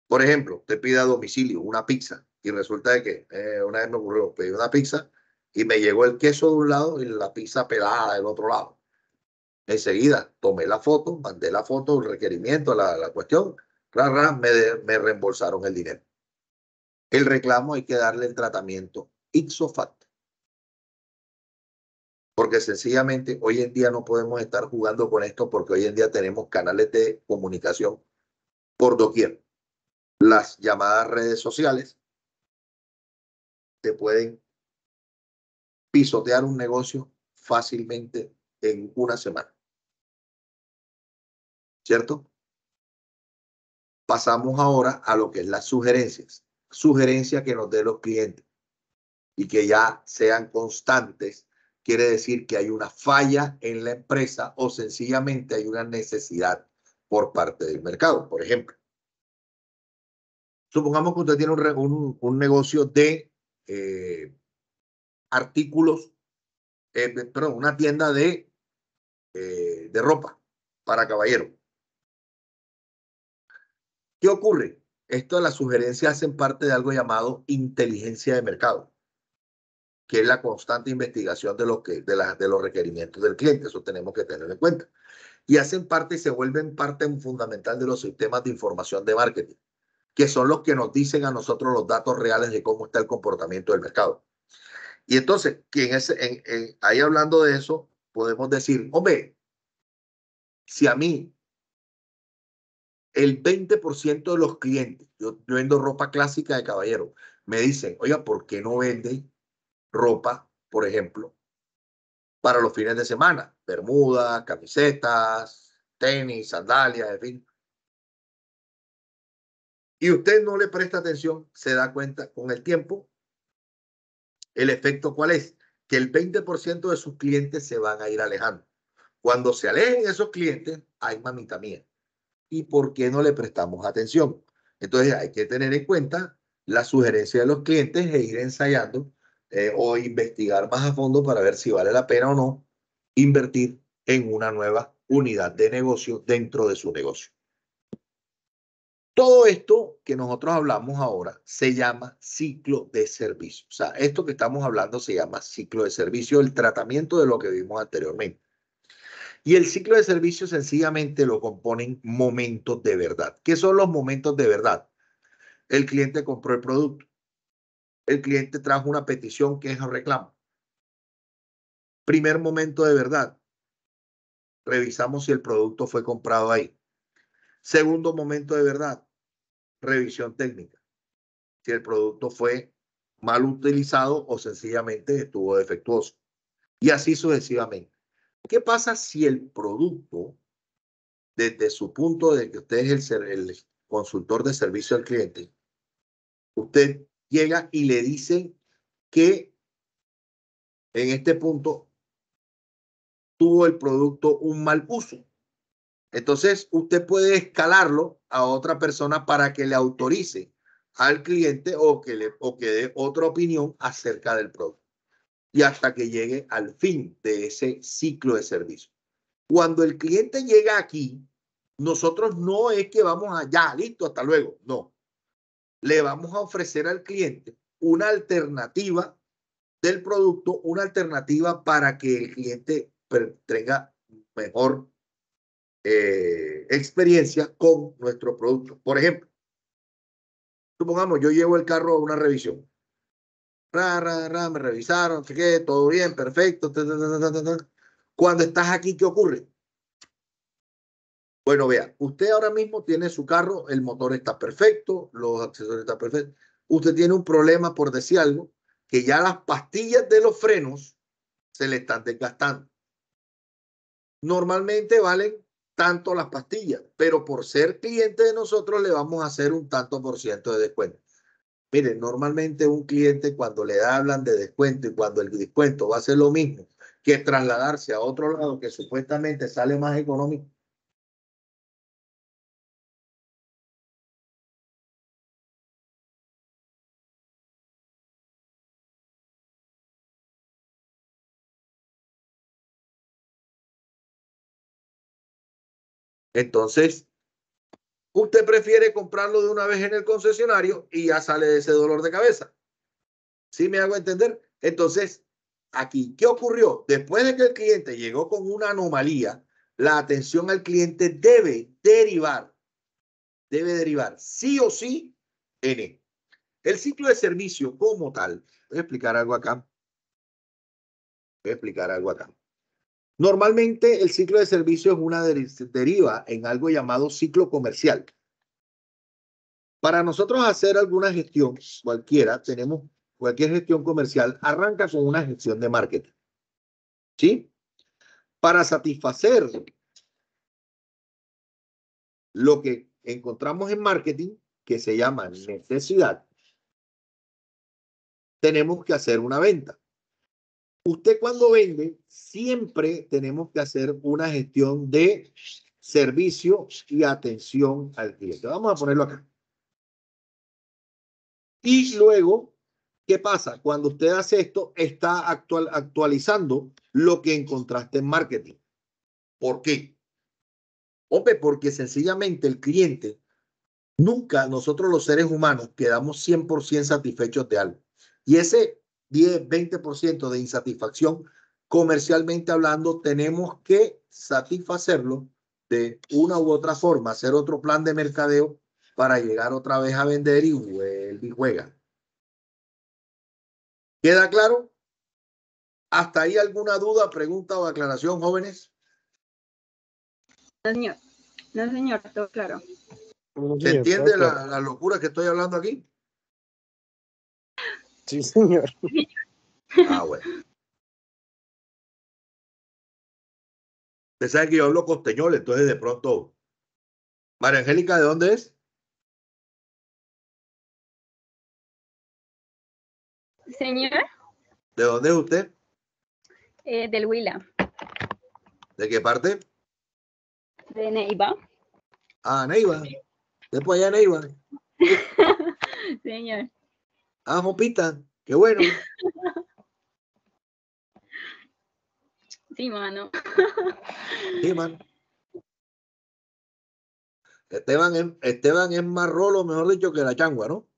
Por ejemplo, te pide a domicilio una pizza y resulta de que eh, una vez me ocurrió, pedí una pizza y me llegó el queso de un lado y la pizza pelada del otro lado. Enseguida tomé la foto, mandé la foto, el requerimiento, la, la cuestión, ra, me, reembolsaron el dinero. El reclamo hay que darle el tratamiento ipso porque sencillamente hoy en día no podemos estar jugando con esto porque hoy en día tenemos canales de comunicación por doquier. Las llamadas redes sociales te pueden pisotear un negocio fácilmente en una semana. ¿Cierto? Pasamos ahora a lo que es las sugerencias. Sugerencia que nos den los clientes y que ya sean constantes quiere decir que hay una falla en la empresa o sencillamente hay una necesidad por parte del mercado. Por ejemplo, supongamos que usted tiene un, negocio de eh, artículos, eh, perdón, una tienda de, eh, de ropa para caballero. ¿Qué ocurre? Esto, las sugerencias hacen parte de algo llamado inteligencia de mercado que es la constante investigación de, lo que, de, de los requerimientos del cliente. Eso tenemos que tener en cuenta. Y hacen parte y se vuelven parte fundamental de los sistemas de información de marketing, que son los que nos dicen a nosotros los datos reales de cómo está el comportamiento del mercado. Y entonces, ahí hablando de eso, podemos decir, hombre, si a mí el 20% de los clientes, yo, vendo ropa clásica de caballero, me dicen, oiga, ¿por qué no venden ropa, por ejemplo, para los fines de semana, bermudas, camisetas, tenis, sandalias, en fin. Y usted no le presta atención, se da cuenta con el tiempo. El efecto cuál es? Que el 20% de sus clientes se van a ir alejando. Cuando se alejen esos clientes, hay mamita mía. ¿Y por qué no le prestamos atención? Entonces hay que tener en cuenta la sugerencia de los clientes e ir ensayando eh, o investigar más a fondo para ver si vale la pena o no invertir en una nueva unidad de negocio dentro de su negocio. Todo esto que nosotros hablamos ahora se llama ciclo de servicio. O sea, esto que estamos hablando se llama ciclo de servicio, el tratamiento de lo que vimos anteriormente. Y el ciclo de servicio sencillamente lo componen momentos de verdad. ¿Qué son los momentos de verdad? El cliente compró el producto, el cliente trajo una petición que es un reclamo. Primer momento de verdad. Revisamos si el producto fue comprado ahí. Segundo momento de verdad. Revisión técnica. Si el producto fue mal utilizado o sencillamente estuvo defectuoso. Y así sucesivamente. ¿Qué pasa si el producto, desde su punto de que usted es el, el consultor de servicio al cliente, usted llega y le dice que en este punto tuvo el producto un mal uso. Entonces, usted puede escalarlo a otra persona para que le autorice al cliente o que le o que dé otra opinión acerca del producto y hasta que llegue al fin de ese ciclo de servicio. Cuando el cliente llega aquí, nosotros no es que vamos allá, listo, hasta luego, no le vamos a ofrecer al cliente una alternativa del producto, una alternativa para que el cliente pues, tenga mejor eh, experiencia con nuestro producto. Por ejemplo, supongamos, yo llevo el carro a una revisión. Ra, ra, ra, me revisaron, todo bien, perfecto. Cuando estás aquí, ¿qué ocurre? Bueno, vea, usted ahora mismo tiene su carro, el motor está perfecto, los accesorios están perfectos. Usted tiene un problema, por decir algo, que ya las pastillas de los frenos se le están desgastando. Normalmente valen tanto las pastillas, pero por ser cliente de nosotros le vamos a hacer un tanto por ciento de descuento. Mire, normalmente un cliente cuando le hablan de descuento y cuando el descuento va a ser lo mismo que trasladarse a otro lado que supuestamente sale más económico, Entonces, usted prefiere comprarlo de una vez en el concesionario y ya sale de ese dolor de cabeza. ¿Sí me hago entender? Entonces, aquí, ¿qué ocurrió? Después de que el cliente llegó con una anomalía, la atención al cliente debe derivar, debe derivar sí o sí en El ciclo de servicio como tal, voy a explicar algo acá. Voy a explicar algo acá. Normalmente el ciclo de servicio es una deriva en algo llamado ciclo comercial. Para nosotros hacer alguna gestión, cualquiera, tenemos cualquier gestión comercial, arranca con una gestión de marketing. ¿Sí? Para satisfacer lo que encontramos en marketing, que se llama necesidad, tenemos que hacer una venta. Usted cuando vende, siempre tenemos que hacer una gestión de servicio y atención al cliente. Vamos a ponerlo acá. Y luego, ¿qué pasa? Cuando usted hace esto, está actual, actualizando lo que encontraste en marketing. ¿Por qué? porque sencillamente el cliente, nunca nosotros los seres humanos quedamos 100% satisfechos de algo. Y ese 10, 20% de insatisfacción comercialmente hablando, tenemos que satisfacerlo de una u otra forma, hacer otro plan de mercadeo para llegar otra vez a vender y vuelve y juega. ¿Queda claro? ¿Hasta ahí alguna duda, pregunta o aclaración, jóvenes? No, señor. No, señor, todo claro. ¿Se entiende la locura que estoy hablando aquí? Sí, señor. Ah, bueno. Usted sabe que yo hablo costeñol, entonces de pronto. María Angélica, ¿de dónde es? Señor. ¿De dónde es usted? Eh, del Huila. ¿De qué parte? De Neiva. Ah, Neiva. Después allá Neiva. Señor. Ah, Mopita, qué bueno. Sí, mano. Sí, mano. Esteban es, más rolo, mejor dicho, que la changua, ¿no?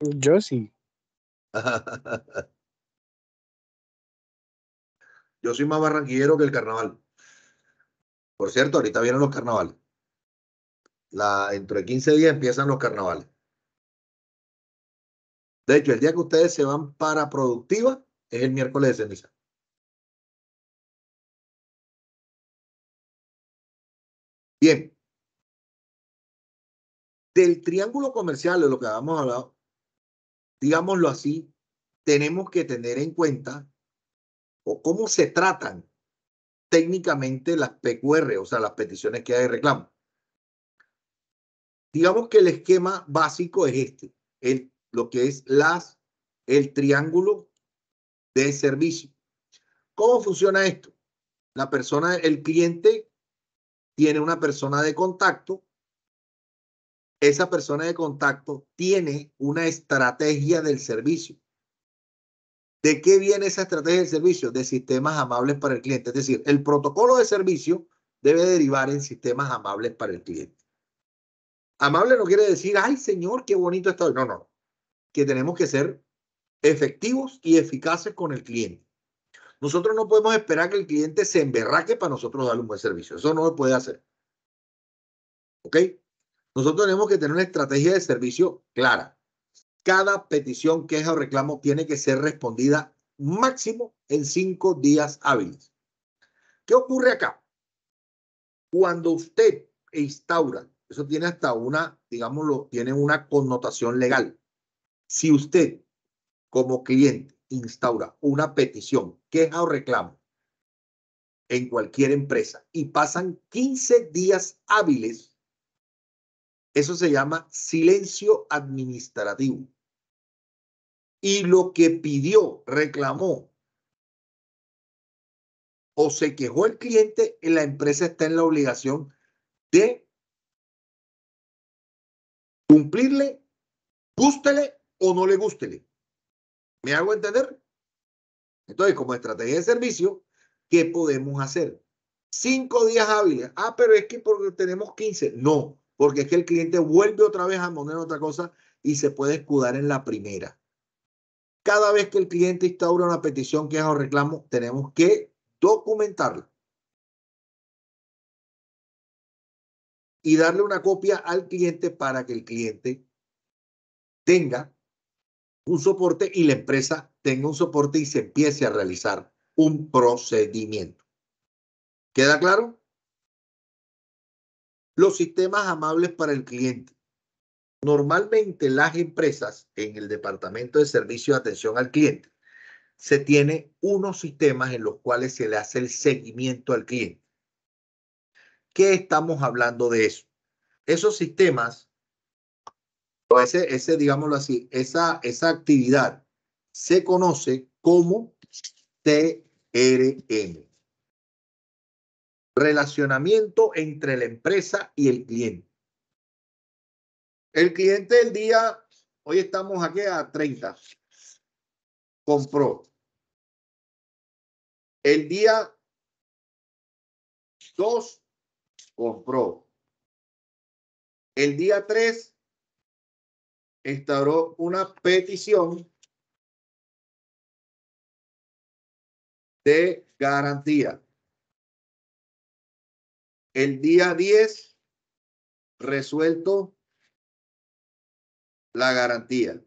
Yo sí. Yo soy más barranquillero que el carnaval. Por cierto, ahorita vienen los carnavales. La, entre 15 días empiezan los carnavales. De hecho, el día que ustedes se van para productiva es el miércoles de ceniza. Bien. Del triángulo comercial, de lo que habíamos hablado, digámoslo así, tenemos que tener en cuenta o cómo se tratan técnicamente las PQR, o sea, las peticiones que hay de reclamo. Digamos que el esquema básico es este. El lo que es las, el triángulo de servicio. ¿Cómo funciona esto? La persona, el cliente tiene una persona de contacto. Esa persona de contacto tiene una estrategia del servicio. ¿De qué viene esa estrategia del servicio? De sistemas amables para el cliente. Es decir, el protocolo de servicio debe derivar en sistemas amables para el cliente. Amable no quiere decir, ay señor, qué bonito está No, No, no que tenemos que ser efectivos y eficaces con el cliente. Nosotros no podemos esperar que el cliente se emberraque para nosotros darle un buen servicio. Eso no se puede hacer. ¿Ok? Nosotros tenemos que tener una estrategia de servicio clara. Cada petición, queja o reclamo tiene que ser respondida máximo en cinco días hábiles. ¿Qué ocurre acá? Cuando usted instaura, eso tiene hasta una, digámoslo, tiene una connotación legal. Si usted, como cliente, instaura una petición, queja o reclamo en cualquier empresa y pasan 15 días hábiles, eso se llama silencio administrativo. Y lo que pidió, reclamó o se quejó el cliente, eh, la empresa está en la obligación de cumplirle, gústele o no le guste. ¿Me hago entender? Entonces, como estrategia de servicio, ¿qué podemos hacer? Cinco días hábiles. Ah, pero es que porque tenemos 15. No, porque es que el cliente vuelve otra vez a poner otra cosa y se puede escudar en la primera. Cada vez que el cliente instaura una petición, que es un reclamo, tenemos que documentarla. Y darle una copia al cliente para que el cliente tenga un soporte y la empresa tenga un soporte y se empiece a realizar un procedimiento. ¿Queda claro? Los sistemas amables para el cliente. Normalmente las empresas en el departamento de servicio de atención al cliente se tiene unos sistemas en los cuales se le hace el seguimiento al cliente. ¿Qué estamos hablando de eso? Esos sistemas o ese, ese digámoslo así, esa, esa actividad se conoce como TRM. Relacionamiento entre la empresa y el cliente. El cliente el día, hoy estamos aquí a 30, compró. El día 2, compró. El día 3, instauró una petición de garantía. El día 10, resuelto la garantía.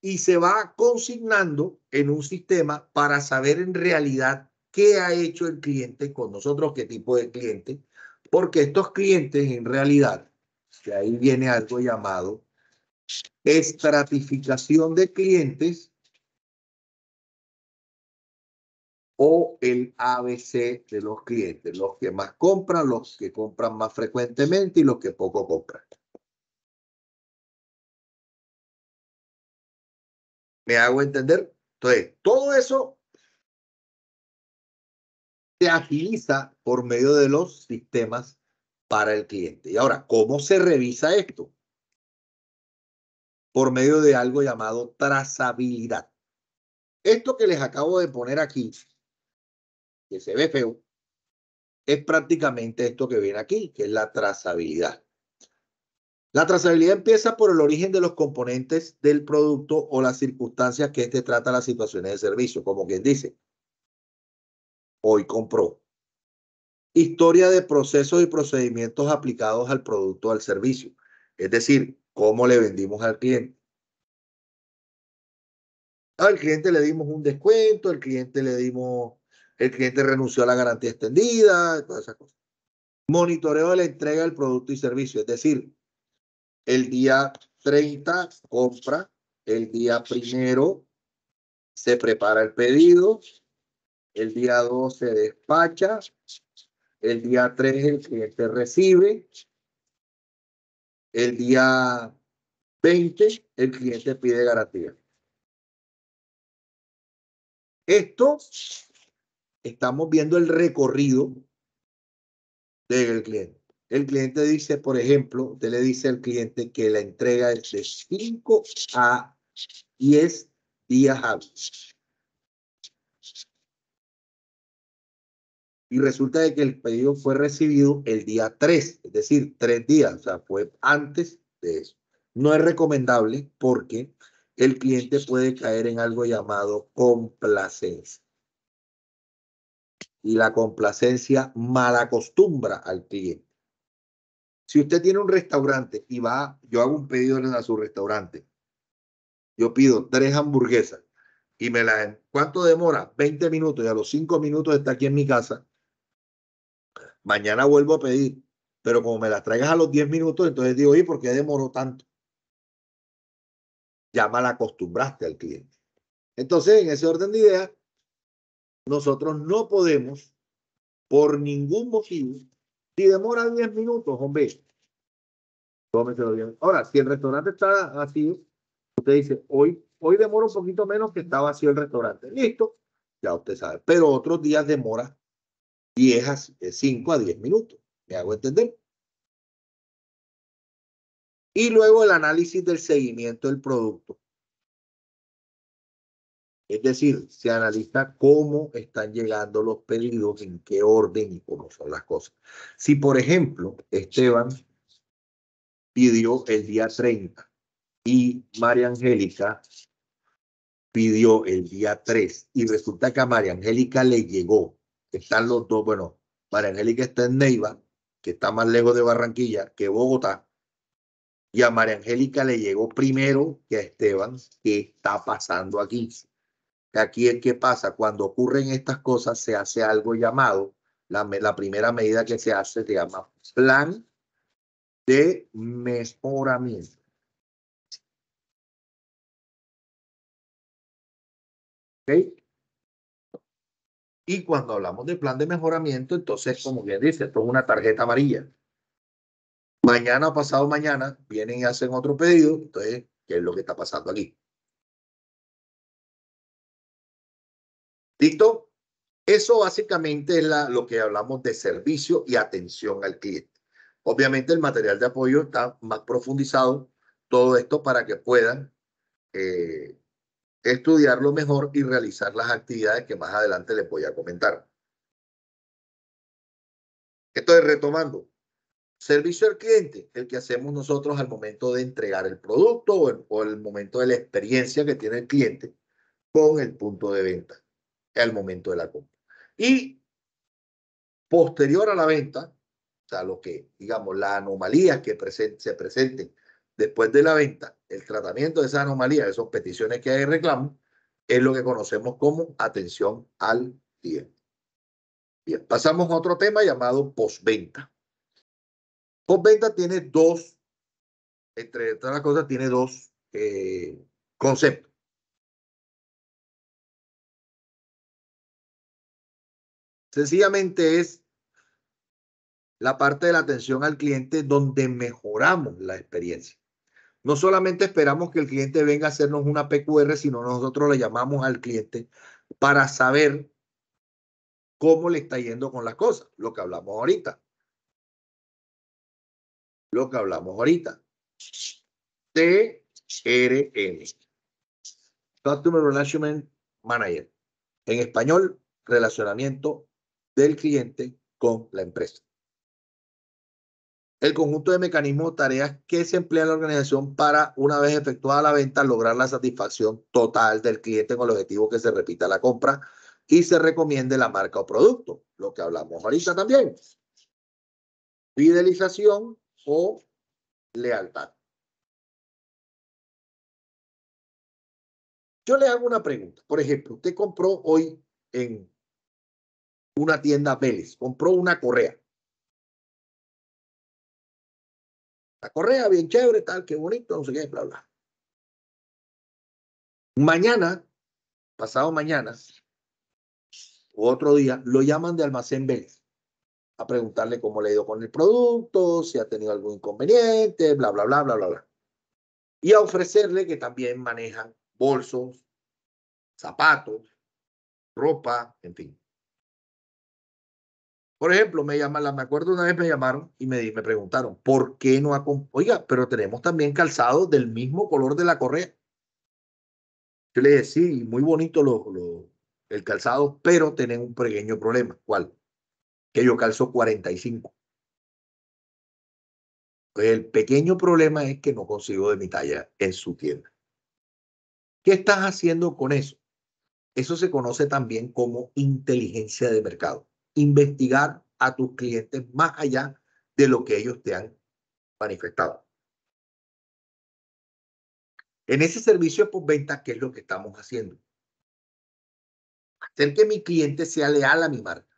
Y se va consignando en un sistema para saber en realidad qué ha hecho el cliente con nosotros, qué tipo de cliente, porque estos clientes en realidad que ahí viene algo llamado estratificación de clientes o el ABC de los clientes, los que más compran, los que compran más frecuentemente y los que poco compran. ¿Me hago entender? Entonces, todo eso se agiliza por medio de los sistemas para el cliente. Y ahora, ¿cómo se revisa esto? Por medio de algo llamado trazabilidad. Esto que les acabo de poner aquí, que se ve feo, es prácticamente esto que viene aquí, que es la trazabilidad. La trazabilidad empieza por el origen de los componentes del producto o las circunstancias que este trata las situaciones de servicio, como quien dice, hoy compró, Historia de procesos y procedimientos aplicados al producto o al servicio. Es decir, cómo le vendimos al cliente. Al cliente le dimos un descuento, al cliente le dimos, el cliente renunció a la garantía extendida, todas esas cosas. Monitoreo de la entrega del producto y servicio, es decir, el día 30 compra, el día primero se prepara el pedido, el día 2 se despacha, el día 3 el cliente recibe. El día 20 el cliente pide garantía. Esto estamos viendo el recorrido del cliente. El cliente dice, por ejemplo, usted le dice al cliente que la entrega es de 5 a 10 días hábiles. y resulta de que el pedido fue recibido el día 3, es decir, tres días, o sea, fue antes de eso. No es recomendable porque el cliente puede caer en algo llamado complacencia. Y la complacencia malacostumbra al cliente. Si usted tiene un restaurante y va, yo hago un pedido a su restaurante, yo pido tres hamburguesas y me las... ¿Cuánto demora? 20 minutos y a los 5 minutos está aquí en mi casa mañana vuelvo a pedir, pero como me las traigas a los 10 minutos, entonces digo, ¿y ¿por qué demoró tanto? Ya mal acostumbraste al cliente. Entonces, en ese orden de ideas, nosotros no podemos, por ningún motivo, si demora 10 minutos, hombre, tómeselo bien. Ahora, si el restaurante está vacío, usted dice, hoy, hoy demora un poquito menos que estaba vacío el restaurante. Listo, ya usted sabe. Pero otros días demora 10 de 5 a 10 minutos. ¿Me hago entender? Y luego el análisis del seguimiento del producto. Es decir, se analiza cómo están llegando los pedidos, en qué orden y cómo son las cosas. Si, por ejemplo, Esteban pidió el día 30 y María Angélica pidió el día 3 y resulta que a María Angélica le llegó están los dos, bueno, María Angélica está en Neiva, que está más lejos de Barranquilla que Bogotá, y a María Angélica le llegó primero que a Esteban, ¿qué está pasando aquí? Aquí es que pasa, cuando ocurren estas cosas se hace algo llamado, la, primera medida que se hace se llama plan de mejoramiento. ¿Okay? Y cuando hablamos de plan de mejoramiento, entonces, como bien dice, esto es una tarjeta amarilla. Mañana pasado mañana vienen y hacen otro pedido. Entonces, ¿qué es lo que está pasando aquí? ¿Listo? Eso básicamente es lo que hablamos de servicio y atención al cliente. Obviamente el material de apoyo está más profundizado, todo esto para que puedan eh, estudiarlo mejor y realizar las actividades que más adelante les voy a comentar. es retomando, servicio al cliente, el que hacemos nosotros al momento de entregar el producto o el, momento de la experiencia que tiene el cliente con el punto de venta, el momento de la compra. Y posterior a la venta, o sea, lo que, digamos, las anomalías que se presenten después de la venta, el tratamiento de esa anomalía, de esas peticiones que hay en reclamo, es lo que conocemos como atención al cliente. Bien, pasamos a otro tema llamado postventa. Postventa tiene dos, entre todas las cosas, tiene dos eh, conceptos. Sencillamente es la parte de la atención al cliente donde mejoramos la experiencia. No solamente esperamos que el cliente venga a hacernos una PQR, sino nosotros le llamamos al cliente para saber cómo le está yendo con las cosas, lo que hablamos ahorita. Lo que hablamos ahorita. CRM. Customer Relationship Manager. En español, relacionamiento del cliente con la empresa el conjunto de mecanismos o tareas que se emplea la organización para, una vez efectuada la venta, lograr la satisfacción total del cliente con el objetivo que se repita la compra y se recomiende la marca o producto, lo que hablamos ahorita también. Fidelización o lealtad. Yo le hago una pregunta. Por ejemplo, usted compró hoy en una tienda Vélez, compró una correa. La correa, bien chévere, tal, qué bonito, no sé qué, bla, bla. Mañana, pasado mañana, otro día, lo llaman de almacén Vélez a preguntarle cómo le ha ido con el producto, si ha tenido algún inconveniente, bla, bla, bla, bla, bla, bla. Y a ofrecerle que también manejan bolsos, zapatos, ropa, en fin. Por ejemplo, me llaman, me acuerdo una vez me llamaron y me, preguntaron, ¿por qué no Oiga, pero tenemos también calzado del mismo color de la correa. Yo le dije, sí, muy bonito el calzado, pero tienen un pequeño problema. ¿Cuál? Que yo calzo 45. El pequeño problema es que no consigo de mi talla en su tienda. ¿Qué estás haciendo con eso? Eso se conoce también como inteligencia de mercado investigar a tus clientes más allá de lo que ellos te han manifestado. En ese servicio de postventa, ¿qué es lo que estamos haciendo? Hacer que mi cliente sea leal a mi marca.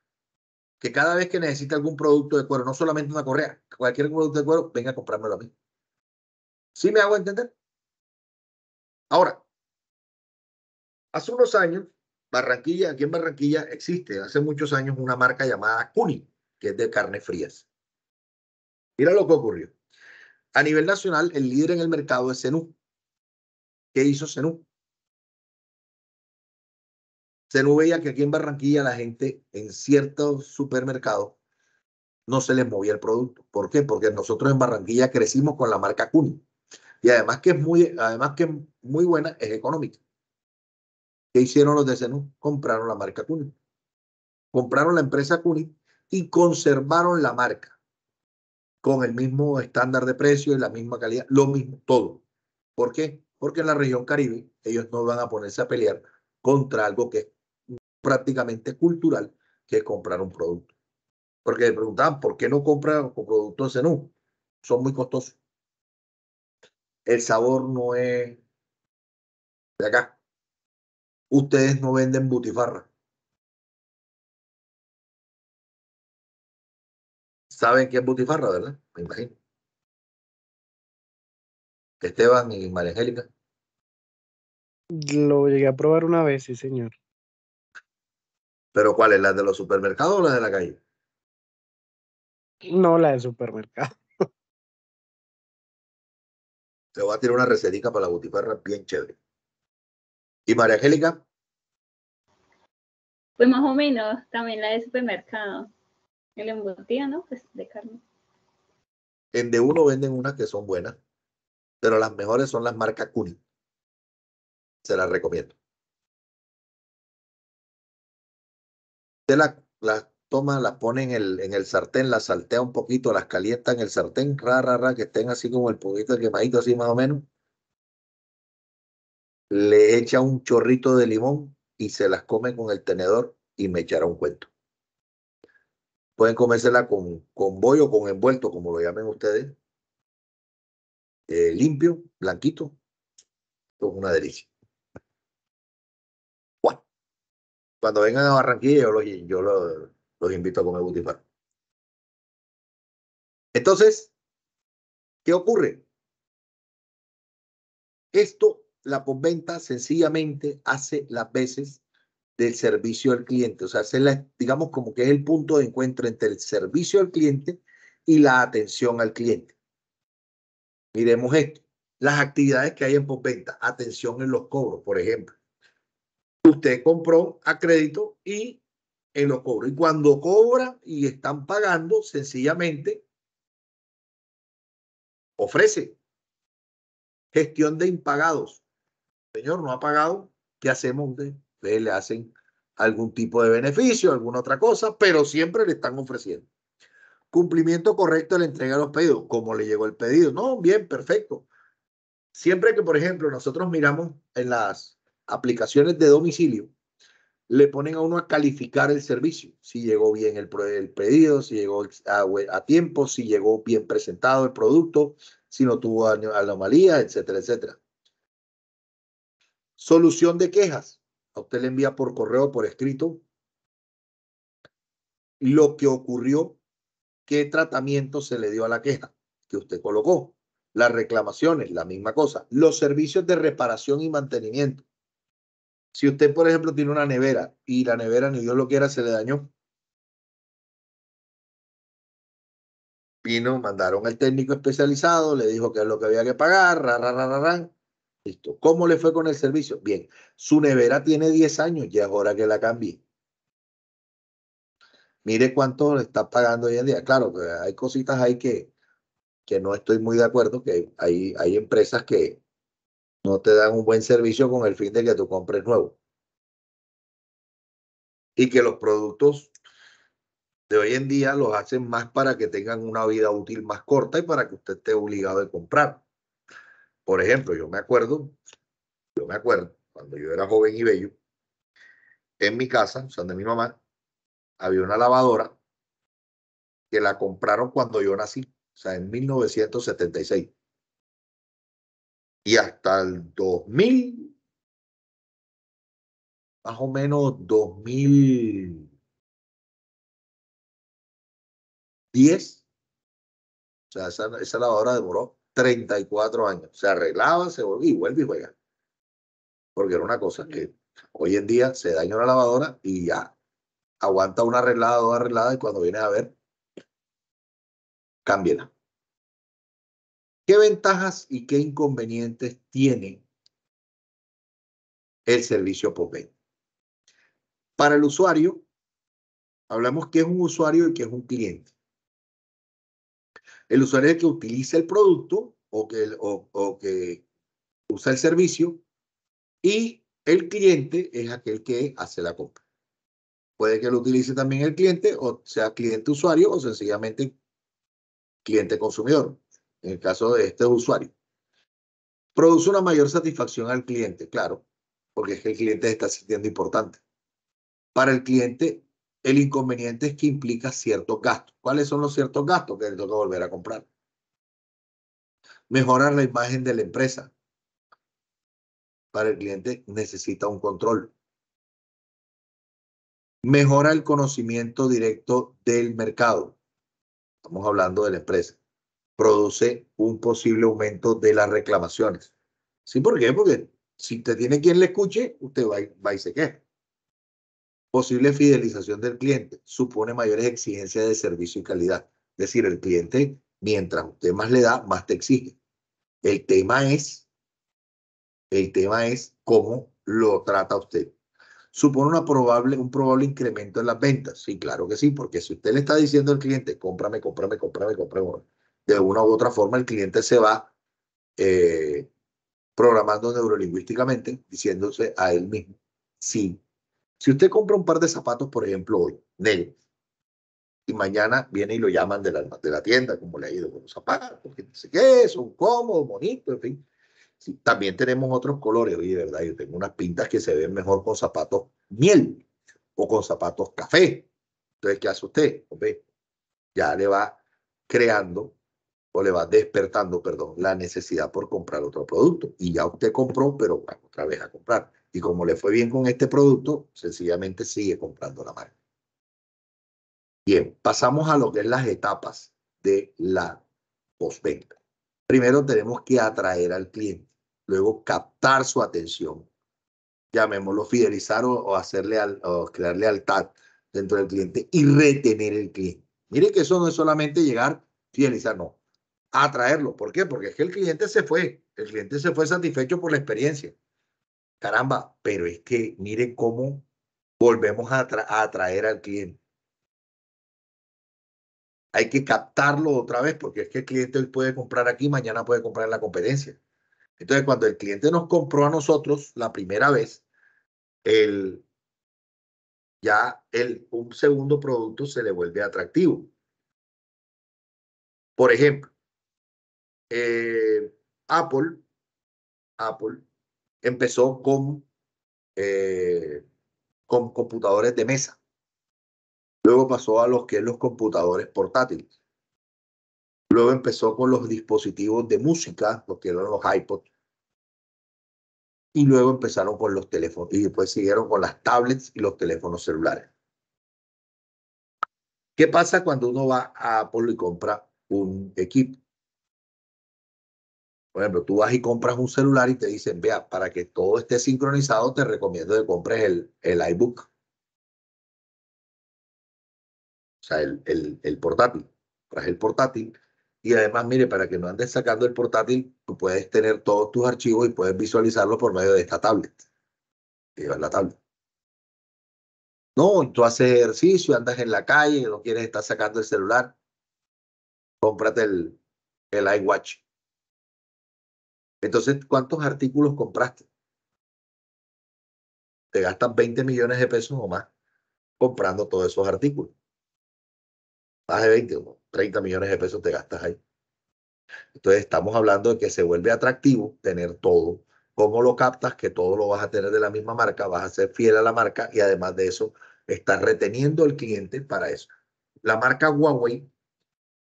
Que cada vez que necesite algún producto de cuero, no solamente una correa, cualquier producto de cuero, venga a comprármelo a mí. ¿Sí me hago entender? Ahora, hace unos años, Barranquilla, aquí en Barranquilla existe hace muchos años una marca llamada Cuni, que es de carnes frías. Mira lo que ocurrió. A nivel nacional, el líder en el mercado es CENU. ¿Qué hizo CENU? CENU veía que aquí en Barranquilla la gente en ciertos supermercados no se les movía el producto. ¿Por qué? Porque nosotros en Barranquilla crecimos con la marca Cuni. Y además que es muy, además que es muy buena, es económica. ¿Qué hicieron los de Senú? Compraron la marca Cunit. Compraron la empresa Cunit y conservaron la marca con el mismo estándar de precio y la misma calidad, lo mismo, todo. ¿Por qué? Porque en la región Caribe ellos no van a ponerse a pelear contra algo que es prácticamente cultural, que es comprar un producto. Porque le preguntaban, ¿por qué no compran productos de Senú? Son muy costosos. El sabor no es de acá ustedes no venden butifarra. Saben qué es butifarra, ¿verdad? Me imagino. Esteban y María Angélica. Lo llegué a probar una vez, sí, señor. ¿Pero cuál es? ¿La de los supermercados o la de la calle? No, la de supermercado. Te voy a tirar una recetica para la butifarra bien chévere. ¿Y María Angélica? Pues más o menos, también la de supermercado. El embutido, ¿no? Pues de carne. En de uno venden unas que son buenas, pero las mejores son las marcas Cuni. Se las recomiendo. Usted las toma, las pone en el, en el sartén, las saltea un poquito, las calienta en el sartén, Rara, rara, que estén así como el poquito de quemadito, así más o menos le echa un chorrito de limón y se las come con el tenedor y me echará un cuento. Pueden comérsela con, con bollo, con envuelto, como lo llamen ustedes. Eh, limpio, blanquito. Con es una delicia. cuando vengan a Barranquilla, yo los, invito a comer butifar. Entonces, ¿qué ocurre? Esto la postventa sencillamente hace las veces del servicio al cliente, o sea, hace la, digamos como que es el punto de encuentro entre el servicio al cliente y la atención al cliente. Miremos esto, las actividades que hay en postventa, atención en los cobros, por ejemplo. Usted compró a crédito y en los cobros. Y cuando cobra y están pagando, sencillamente ofrece gestión de impagados señor no ha pagado, ¿qué hacemos? Ustedes? le hacen algún tipo de beneficio, alguna otra cosa, pero siempre le están ofreciendo. Cumplimiento correcto de la entrega de los pedidos, como le llegó el pedido. No, bien, perfecto. Siempre que, por ejemplo, nosotros miramos en las aplicaciones de domicilio, le ponen a uno a calificar el servicio, si llegó bien el, pedido, si llegó a, a, tiempo, si llegó bien presentado el producto, si no tuvo anomalías, etcétera, etcétera. Solución de quejas. A usted le envía por correo, por escrito, lo que ocurrió, qué tratamiento se le dio a la queja que usted colocó. Las reclamaciones, la misma cosa. Los servicios de reparación y mantenimiento. Si usted, por ejemplo, tiene una nevera y la nevera, ni Dios lo quiera, se le dañó. Vino, mandaron al técnico especializado, le dijo que es lo que había que pagar, ¿Cómo le fue con el servicio? Bien, su nevera tiene 10 años, y es hora que la cambie. Mire cuánto le está pagando hoy en día. Claro, pues, hay cositas ahí que, que no estoy muy de acuerdo, que hay, hay empresas que no te dan un buen servicio con el fin de que tú compres nuevo. Y que los productos de hoy en día los hacen más para que tengan una vida útil más corta y para que usted esté obligado a comprar. Por ejemplo, yo me acuerdo, yo me acuerdo, cuando yo era joven y bello, en mi casa, o sea, de mi mamá, había una lavadora que la compraron cuando yo nací, o sea, en 1976. Y hasta el 2000, más o menos 2010, o sea, esa, lavadora demoró 34 años. Se arreglaba, se volvía y vuelve y juega. Porque era una cosa que hoy en día se daña una lavadora y ya aguanta una arreglada, dos arregladas y cuando viene a ver, Cámbiela. ¿Qué ventajas y qué inconvenientes tiene el servicio Popen. Para el usuario, hablamos que es un usuario y que es un cliente. El usuario es el que utiliza el producto o que, que usa el servicio y el cliente es aquel que hace la compra. Puede que lo utilice también el cliente, o sea, cliente usuario o sencillamente cliente consumidor, en el caso de este usuario. Produce una mayor satisfacción al cliente, claro, porque es que el cliente está sintiendo importante. Para el cliente el inconveniente es que implica ciertos gastos. ¿Cuáles son los ciertos gastos que le toca volver a comprar? Mejorar la imagen de la empresa. Para el cliente necesita un control. Mejora el conocimiento directo del mercado. Estamos hablando de la empresa. Produce un posible aumento de las reclamaciones. ¿Sí? ¿Por qué? Porque si usted tiene quien le escuche, usted va, va y se queja. Posible fidelización del cliente supone mayores exigencias de servicio y calidad. Es decir, el cliente, mientras usted más le da, más te exige. El tema es, el tema es cómo lo trata usted. Supone una probable, un probable incremento en las ventas. Sí, claro que sí, porque si usted le está diciendo al cliente, cómprame, cómprame, cómprame, cómprame, de una u otra forma el cliente se va eh, programando neurolingüísticamente, diciéndose a él mismo, sí, si usted compra un par de zapatos, por ejemplo, hoy, y mañana viene y lo llaman de la, de la tienda, como le ha ido con los zapatos, que no sé qué, son cómodos, bonitos, en fin. también tenemos otros colores, oye, ¿verdad? Yo tengo unas pintas que se ven mejor con zapatos miel o con zapatos café. Entonces, ¿qué hace usted? Ve, ya le va creando o le va despertando, perdón, la necesidad por comprar otro producto. Y ya usted compró, pero va otra vez a comprar. Y como le fue bien con este producto, sencillamente sigue comprando la marca. Bien, pasamos a lo que es las etapas de la posventa. Primero tenemos que atraer al cliente, luego captar su atención, llamémoslo fidelizar o, hacerle o crear lealtad dentro del cliente y retener el cliente. Mire que eso no es solamente llegar, fidelizar, no, atraerlo. ¿Por qué? Porque es que el cliente se fue, el cliente se fue satisfecho por la experiencia. Caramba, pero es que miren cómo volvemos a, atraer al cliente. Hay que captarlo otra vez porque es que el cliente hoy puede comprar aquí, mañana puede comprar en la competencia. Entonces, cuando el cliente nos compró a nosotros la primera vez, el, ya el, un segundo producto se le vuelve atractivo. Por ejemplo, eh, Apple, Apple empezó con, eh, con computadores de mesa. Luego pasó a los que son los computadores portátiles. Luego empezó con los dispositivos de música, los que eran los iPods. Y luego empezaron con los teléfonos. Y después siguieron con las tablets y los teléfonos celulares. ¿Qué pasa cuando uno va a Apple y compra un equipo? Por ejemplo, tú vas y compras un celular y te dicen, vea, para que todo esté sincronizado, te recomiendo que compres el, el iBook. O sea, el, el, portátil. Traes el portátil. Y además, mire, para que no andes sacando el portátil, tú puedes tener todos tus archivos y puedes visualizarlos por medio de esta tablet. Llevas la tablet. No, tú haces ejercicio, andas en la calle, no quieres estar sacando el celular. Cómprate el iWatch. Entonces, ¿cuántos artículos compraste? Te gastas 20 millones de pesos o más comprando todos esos artículos. Más de 20 o 30 millones de pesos te gastas ahí. Entonces, estamos hablando de que se vuelve atractivo tener todo. ¿Cómo lo captas? Que todo lo vas a tener de la misma marca, vas a ser fiel a la marca y además de eso, estás reteniendo al cliente para eso. La marca Huawei,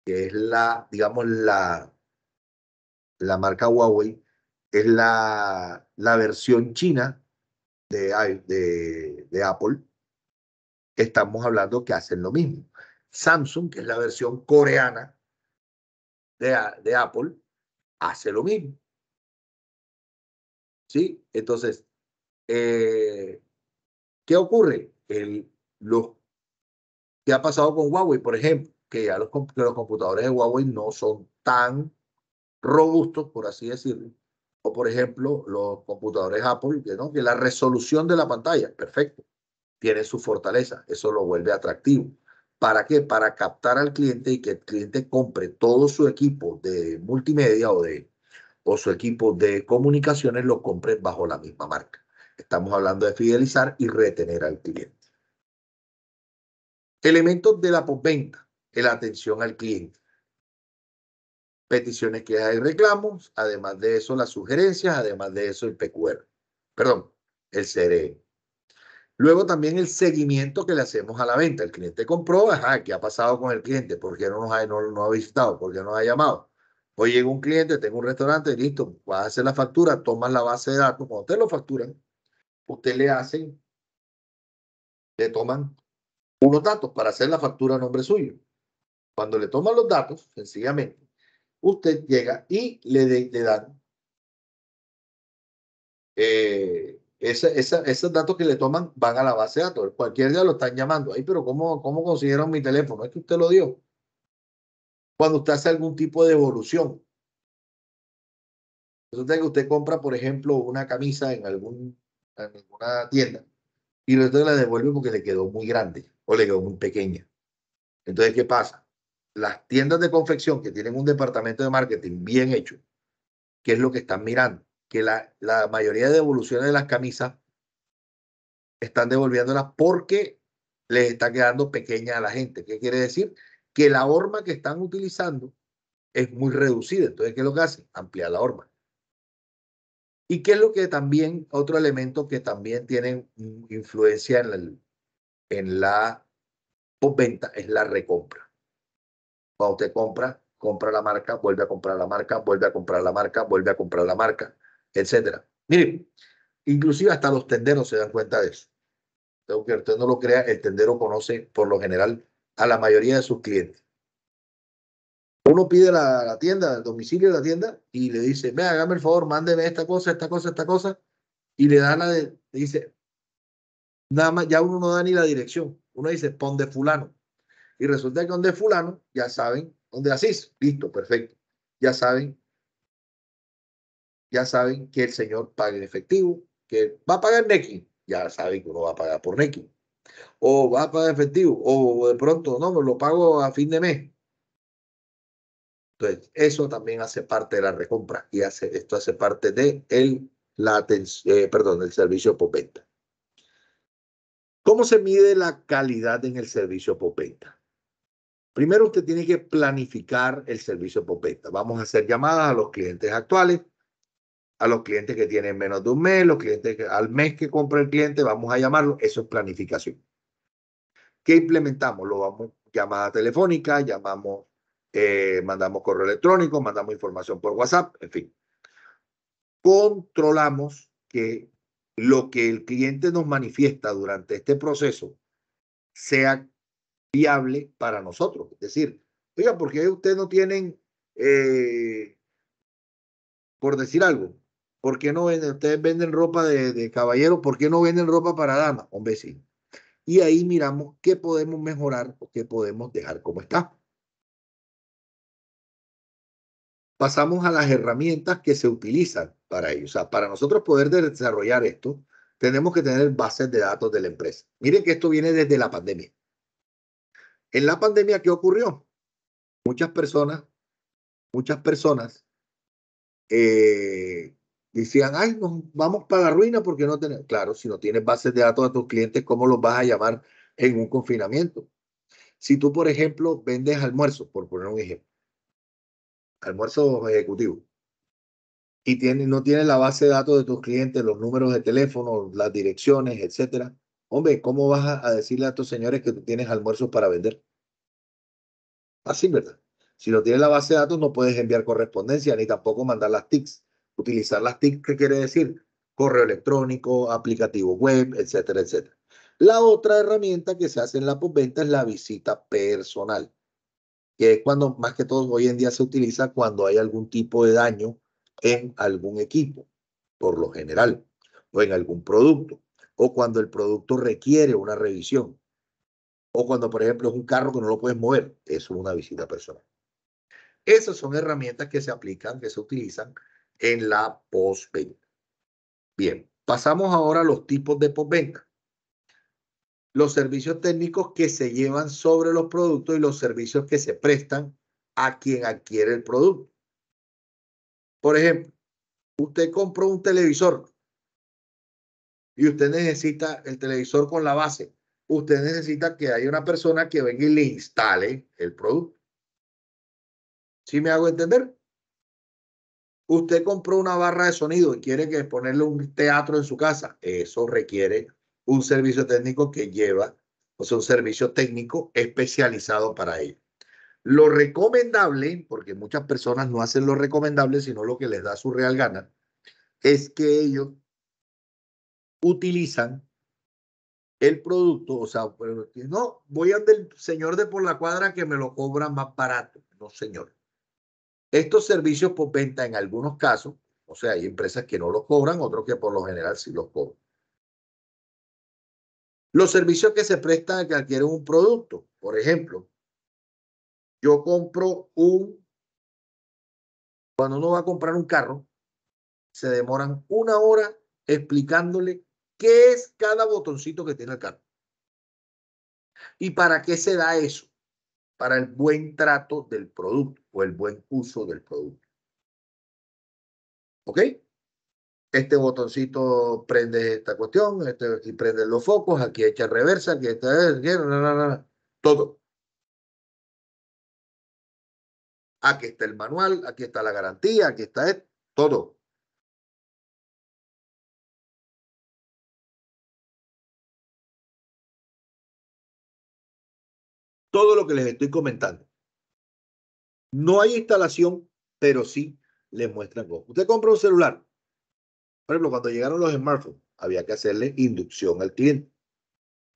que es la, digamos, la la marca Huawei es la, la versión china de, de, Apple. Estamos hablando que hacen lo mismo. Samsung, que es la versión coreana de, de, Apple, hace lo mismo. ¿Sí? Entonces, eh, ¿qué ocurre? los, ¿Qué ha pasado con Huawei, por ejemplo? Que los, que los computadores de Huawei no son tan robustos, por así decirlo. O, por ejemplo, los computadores Apple, que, ¿no? que la resolución de la pantalla, perfecto, tiene su fortaleza, eso lo vuelve atractivo. ¿Para qué? Para captar al cliente y que el cliente compre todo su equipo de multimedia o, de, o su equipo de comunicaciones, lo compre bajo la misma marca. Estamos hablando de fidelizar y retener al cliente. Elementos de la postventa, la atención al cliente peticiones, que hay, reclamos, además de eso las sugerencias, además de eso el PQR, perdón, el CRE. Luego también el seguimiento que le hacemos a la venta. El cliente comproba, ajá, ¿qué ha pasado con el cliente? ¿Por qué no nos ha, visitado? ¿Por qué no nos ha llamado? Hoy llega un cliente, tengo un restaurante, listo, vas a hacer la factura, tomas la base de datos. Cuando usted lo factura, usted le hace le toman unos datos para hacer la factura a nombre suyo. Cuando le toman los datos, sencillamente, usted llega y le, dan eh, esos datos que le toman, van a la base de datos. Cualquier día lo están llamando. ahí, pero ¿cómo, consiguieron mi teléfono? Es que usted lo dio. Cuando usted hace algún tipo de evolución. Resulta que usted compra, por ejemplo, una camisa en, algún, alguna tienda y luego la devuelve porque le quedó muy grande o le quedó muy pequeña. Entonces, ¿qué pasa? las tiendas de confección que tienen un departamento de marketing bien hecho, ¿qué es lo que están mirando? Que la, mayoría de devoluciones de las camisas están devolviéndolas porque les está quedando pequeña a la gente. ¿Qué quiere decir? Que la horma que están utilizando es muy reducida. Entonces, ¿qué es lo que hacen? Ampliar la horma. ¿Y qué es lo que también, otro elemento que también tiene influencia en la, en la es la recompra. Cuando usted compra, compra la marca, vuelve a comprar la marca, vuelve a comprar la marca, vuelve a comprar la marca, etcétera. Mire, inclusive hasta los tenderos se dan cuenta de eso. Aunque usted no lo crea, el tendero conoce por lo general a la mayoría de sus clientes. Uno pide la, tienda, el domicilio de la tienda, y le dice, me hágame el favor, mándeme esta cosa, esta cosa, esta cosa, y le da la dice, nada más, ya uno no da ni la dirección. Uno dice, pon de fulano. Y resulta que donde fulano, ya saben, donde Asís, listo, perfecto. Ya saben, ya saben que el señor paga en efectivo, que va a pagar Neki, ya saben que uno va a pagar por Neki. O va a pagar efectivo, o de pronto, no, me lo pago a fin de mes. Entonces, eso también hace parte de la recompra y hace, esto hace parte de el, la, eh, perdón, servicio popenta. ¿Cómo se mide la calidad en el servicio venta? Primero usted tiene que planificar el servicio Popeta. Vamos a hacer llamadas a los clientes actuales, a los clientes que tienen menos de un mes, los clientes al mes que compra el cliente, vamos a llamarlo. Eso es planificación. ¿Qué implementamos? Lo vamos, llamada telefónica, llamamos, eh, mandamos correo electrónico, mandamos información por WhatsApp, en fin. Controlamos que lo que el cliente nos manifiesta durante este proceso sea viable para nosotros. Es decir, oiga, porque ustedes no tienen, eh, por decir algo, ¿por qué no venden, ustedes venden ropa de, caballero, ¿por qué no venden ropa para dama? Hombre, sí. Y ahí miramos qué podemos mejorar o qué podemos dejar como está. Pasamos a las herramientas que se utilizan para ello. O sea, para nosotros poder desarrollar esto, tenemos que tener bases de datos de la empresa. Miren que esto viene desde la pandemia. En la pandemia, ¿qué ocurrió? Muchas personas, muchas personas eh, decían, ay, nos vamos para la ruina porque no tenemos, claro, si no tienes bases de datos de tus clientes, ¿cómo los vas a llamar en un confinamiento? Si tú, por ejemplo, vendes almuerzos, por poner un ejemplo, almuerzos ejecutivos, y tiene, no tienes la base de datos de tus clientes, los números de teléfono, las direcciones, etcétera, Hombre, ¿cómo vas a, decirle a estos señores que tú tienes almuerzos para vender? Así, ¿verdad? Si no tienes la base de datos, no puedes enviar correspondencia ni tampoco mandar las TICs. Utilizar las TICs, ¿qué quiere decir? Correo electrónico, aplicativo web, etcétera, etcétera. La otra herramienta que se hace en la postventa es la visita personal, que es cuando más que todo hoy en día se utiliza cuando hay algún tipo de daño en algún equipo, por lo general, o en algún producto o cuando el producto requiere una revisión, o cuando, por ejemplo, es un carro que no lo puedes mover, es una visita personal. Esas son herramientas que se aplican, que se utilizan en la postventa. Bien, pasamos ahora a los tipos de postventa. Los servicios técnicos que se llevan sobre los productos y los servicios que se prestan a quien adquiere el producto. Por ejemplo, usted compró un televisor y usted necesita el televisor con la base. Usted necesita que haya una persona que venga y le instale el producto. ¿Sí me hago entender? Usted compró una barra de sonido y quiere que ponerle un teatro en su casa. Eso requiere un servicio técnico que lleva, o sea, un servicio técnico especializado para ello. Lo recomendable, porque muchas personas no hacen lo recomendable, sino lo que les da su real gana, es que ellos utilizan el producto, o sea, no, voy al señor de por la cuadra que me lo cobra más barato. No, señor. Estos servicios por venta en algunos casos, o sea, hay empresas que no los cobran, otros que por lo general sí los cobran. Los servicios que se prestan que adquieren un producto, por ejemplo, yo compro un, cuando uno va a comprar un carro, se demoran una hora explicándole qué es cada botoncito que tiene acá? ¿Y para qué se da eso? Para el buen trato del producto o el buen uso del producto. ¿Ok? Este botoncito prende esta cuestión, este, aquí prende los focos, aquí echa reversa, aquí está, eh, todo. Aquí está el manual, aquí está la garantía, aquí está todo. todo lo que les estoy comentando. No hay instalación, pero sí les muestran cómo. Usted compra un celular. Por ejemplo, cuando llegaron los smartphones, había que hacerle inducción al cliente.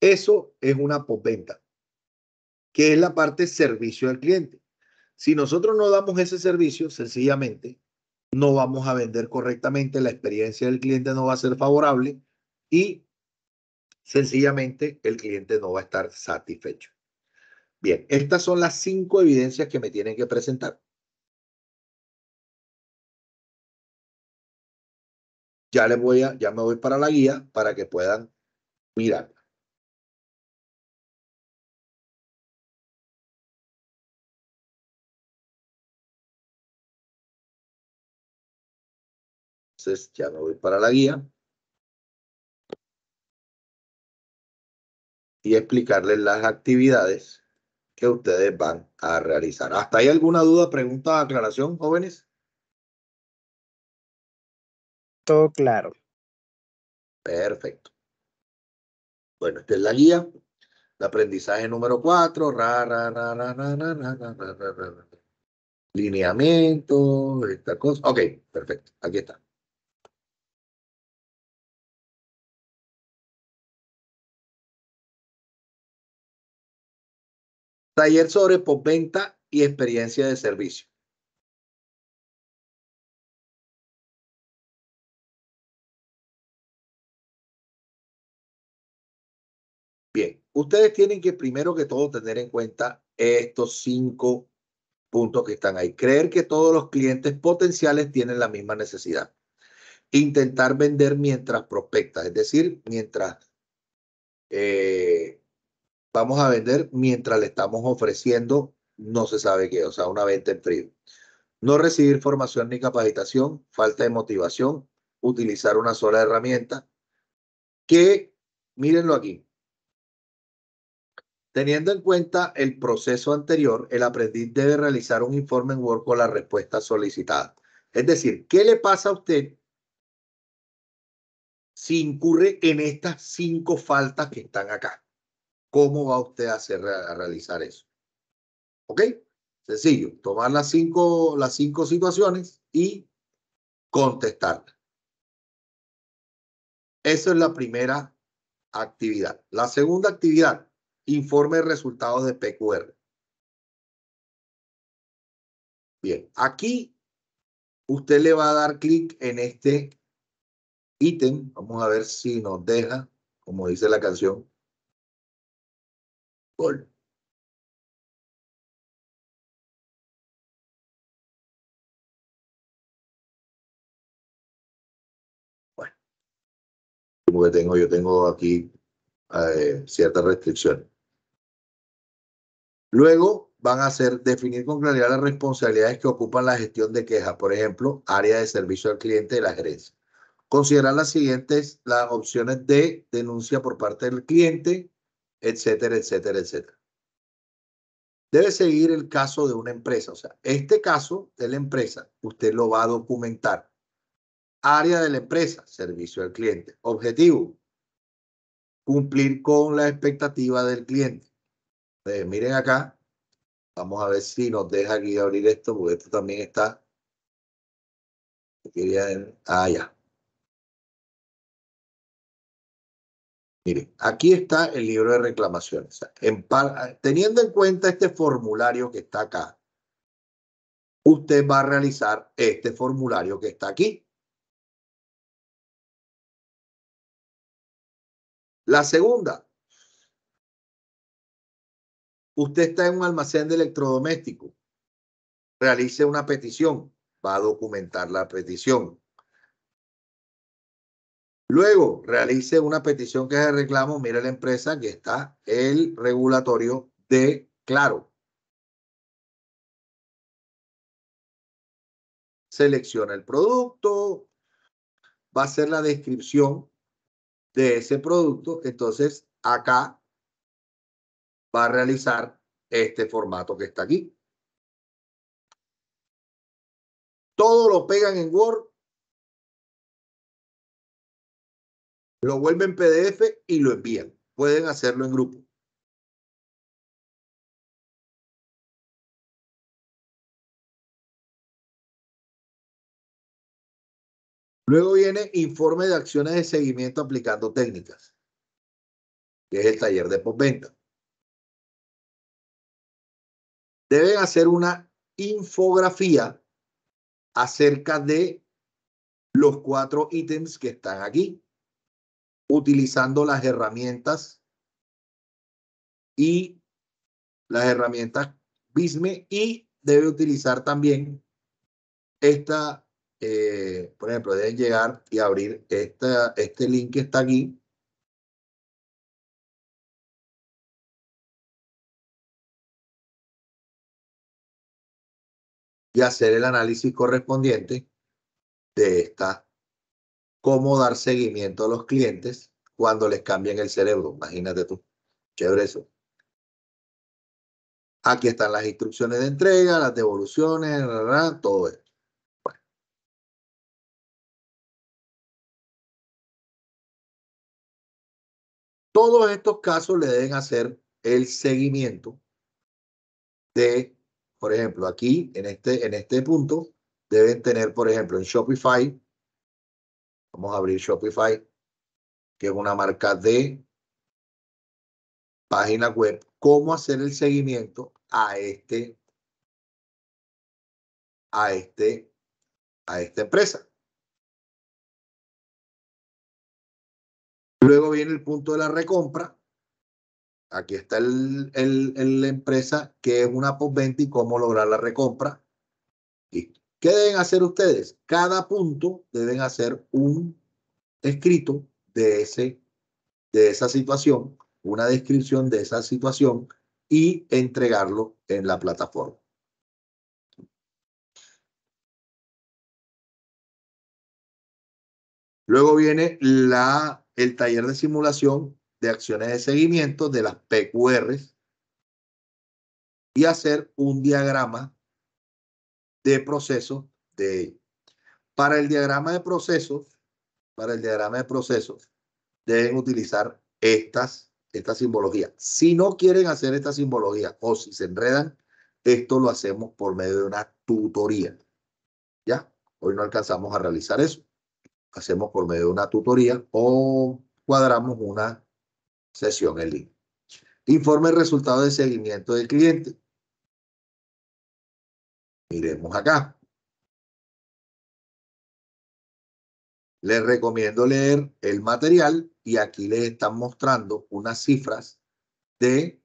Eso es una postventa, que es la parte servicio al cliente. Si nosotros no damos ese servicio, sencillamente no vamos a vender correctamente, la experiencia del cliente no va a ser favorable y sencillamente el cliente no va a estar satisfecho. Bien, estas son las cinco evidencias que me tienen que presentar. Ya les voy ya me voy para la guía para que puedan mirar. Entonces ya me voy para la guía. Y explicarles las actividades que ustedes van a realizar. ¿Hasta ahí alguna duda, pregunta, aclaración, jóvenes? Todo claro. Perfecto. Bueno, esta es la guía de aprendizaje número 4. Lineamiento, esta cosa. Ok, perfecto. Aquí está. Taller sobre postventa y experiencia de servicio. Bien, ustedes tienen que primero que todo tener en cuenta estos cinco puntos que están ahí. Creer que todos los clientes potenciales tienen la misma necesidad. Intentar vender mientras prospecta, es decir, mientras eh, vamos a vender mientras le estamos ofreciendo no se sabe qué, o sea, una venta en frío. No recibir formación ni capacitación, falta de motivación, utilizar una sola herramienta, que, mírenlo aquí, teniendo en cuenta el proceso anterior, el aprendiz debe realizar un informe en Word con la respuesta solicitada. Es decir, ¿qué le pasa a usted si incurre en estas cinco faltas que están acá? ¿Cómo va usted a, hacer, realizar eso? ¿Ok? Sencillo, tomar las cinco, las cinco situaciones y contestarlas. Esa es la primera actividad. La segunda actividad, informe resultados de PQR. Bien, aquí usted le va a dar clic en este ítem. Vamos a ver si nos deja, como dice la canción, bueno, como que tengo, yo tengo aquí eh, ciertas restricciones. Luego van a ser definir con claridad las responsabilidades que ocupan la gestión de quejas, por ejemplo, área de servicio al cliente de la gerencia. Considerar las siguientes las opciones de denuncia por parte del cliente, etcétera, etcétera, etcétera. Debe seguir el caso de una empresa. O sea, este caso de la empresa, usted lo va a documentar. Área de la empresa, servicio al cliente. Objetivo, cumplir con la expectativa del cliente. miren acá. Vamos a ver si nos deja aquí abrir esto, porque esto también está. Quería, ah, ya. Mire, aquí está el libro de reclamaciones. teniendo en cuenta este formulario que está acá, usted va a realizar este formulario que está aquí. La segunda, usted está en un almacén de electrodoméstico, realice una petición, va a documentar la petición. Luego, realice una petición que es el reclamo, Mira la empresa que está el regulatorio de Claro. Selecciona el producto, va a ser la descripción de ese producto, entonces acá va a realizar este formato que está aquí. Todo lo pegan en Word lo vuelven PDF y lo envían. Pueden hacerlo en grupo. Luego viene informe de acciones de seguimiento aplicando técnicas, que es el taller de postventa. Deben hacer una infografía acerca de los cuatro ítems que están aquí utilizando las herramientas y las herramientas BISME y debe utilizar también esta, eh, por ejemplo, deben llegar y abrir esta, este link que está aquí. Y hacer el análisis correspondiente de esta cómo dar seguimiento a los clientes cuando les cambian el cerebro. Imagínate tú. Chévere eso. Aquí están las instrucciones de entrega, las devoluciones, todo eso. Todos estos casos le deben hacer el seguimiento de, por ejemplo, aquí en este, en este punto, deben tener, por ejemplo, en Shopify, Vamos a abrir Shopify, que es una marca de página web. ¿Cómo hacer el seguimiento a este, a este, a esta empresa? Luego viene el punto de la recompra. Aquí está el, la empresa que es una postventa y cómo lograr la recompra. Listo. ¿Qué deben hacer ustedes? Cada punto deben hacer un escrito de, ese, de esa situación, una descripción de esa situación y entregarlo en la plataforma. Luego viene la, el taller de simulación de acciones de seguimiento de las PQRs y hacer un diagrama de proceso de Para el diagrama de procesos, para el diagrama de proceso, deben utilizar estas, esta simbología. Si no quieren hacer esta simbología o si se enredan, esto lo hacemos por medio de una tutoría. ¿Ya? Hoy no alcanzamos a realizar eso. Hacemos por medio de una tutoría o cuadramos una sesión en línea. Informe el resultado de seguimiento del cliente. Miremos acá. Les recomiendo leer el material y aquí les están mostrando unas cifras de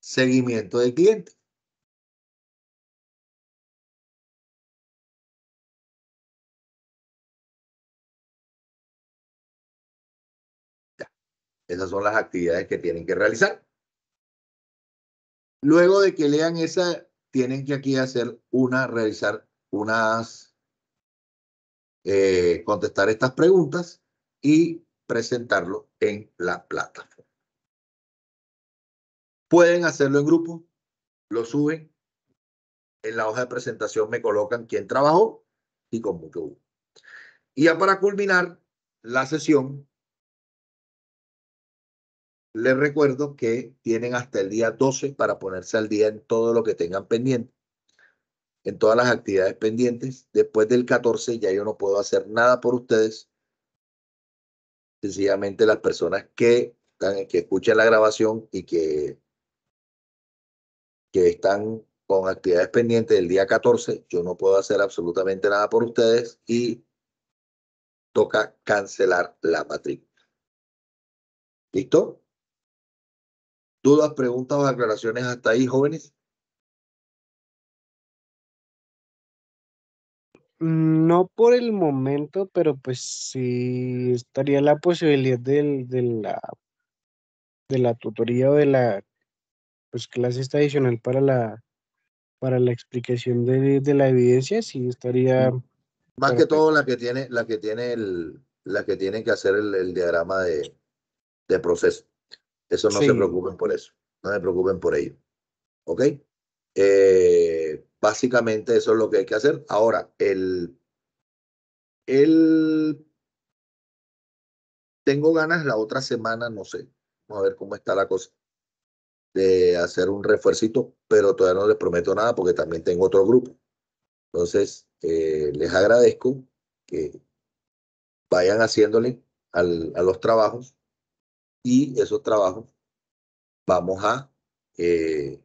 seguimiento de cliente. Esas son las actividades que tienen que realizar. Luego de que lean esa, tienen que aquí hacer una, realizar unas, eh, contestar estas preguntas y presentarlo en la plataforma. Pueden hacerlo en grupo, lo suben, en la hoja de presentación me colocan quién trabajó y cómo que hubo. Y ya para culminar la sesión, les recuerdo que tienen hasta el día 12 para ponerse al día en todo lo que tengan pendiente, en todas las actividades pendientes. Después del 14 ya yo no puedo hacer nada por ustedes. Sencillamente las personas que, que escuchan la grabación y que, están con actividades pendientes del día 14, yo no puedo hacer absolutamente nada por ustedes y toca cancelar la matrícula. ¿Listo? ¿Dudas, preguntas o aclaraciones hasta ahí, jóvenes? Mm, no por el momento, pero pues sí estaría la posibilidad del, de, la, de la tutoría o de la pues, clase adicional para la, para la explicación de, la evidencia, sí estaría... Mm, más que todo la que tiene, la que tiene, el, la que, tiene que hacer el, el diagrama de, de proceso. Eso no se preocupen por eso. No se preocupen por ello. ¿Ok? Eh, básicamente eso es lo que hay que hacer. Ahora, el, el... Tengo ganas la otra semana, no sé. Vamos a ver cómo está la cosa. De hacer un refuercito, pero todavía no les prometo nada porque también tengo otro grupo. Entonces, eh, les agradezco que vayan haciéndole a los trabajos y esos trabajos vamos a, eh,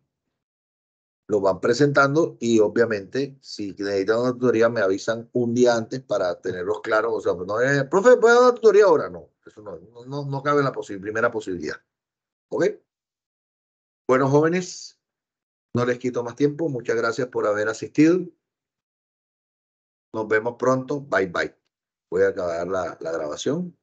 los van presentando y obviamente si necesitan una tutoría me avisan un día antes para tenerlos claros. O sea, no es, profe, ¿puedo dar una tutoría ahora? No, eso no, no, no cabe la primera posibilidad. ¿Ok? Bueno, jóvenes, no les quito más tiempo. Muchas gracias por haber asistido. Nos vemos pronto. Bye bye. Voy a acabar la, la grabación.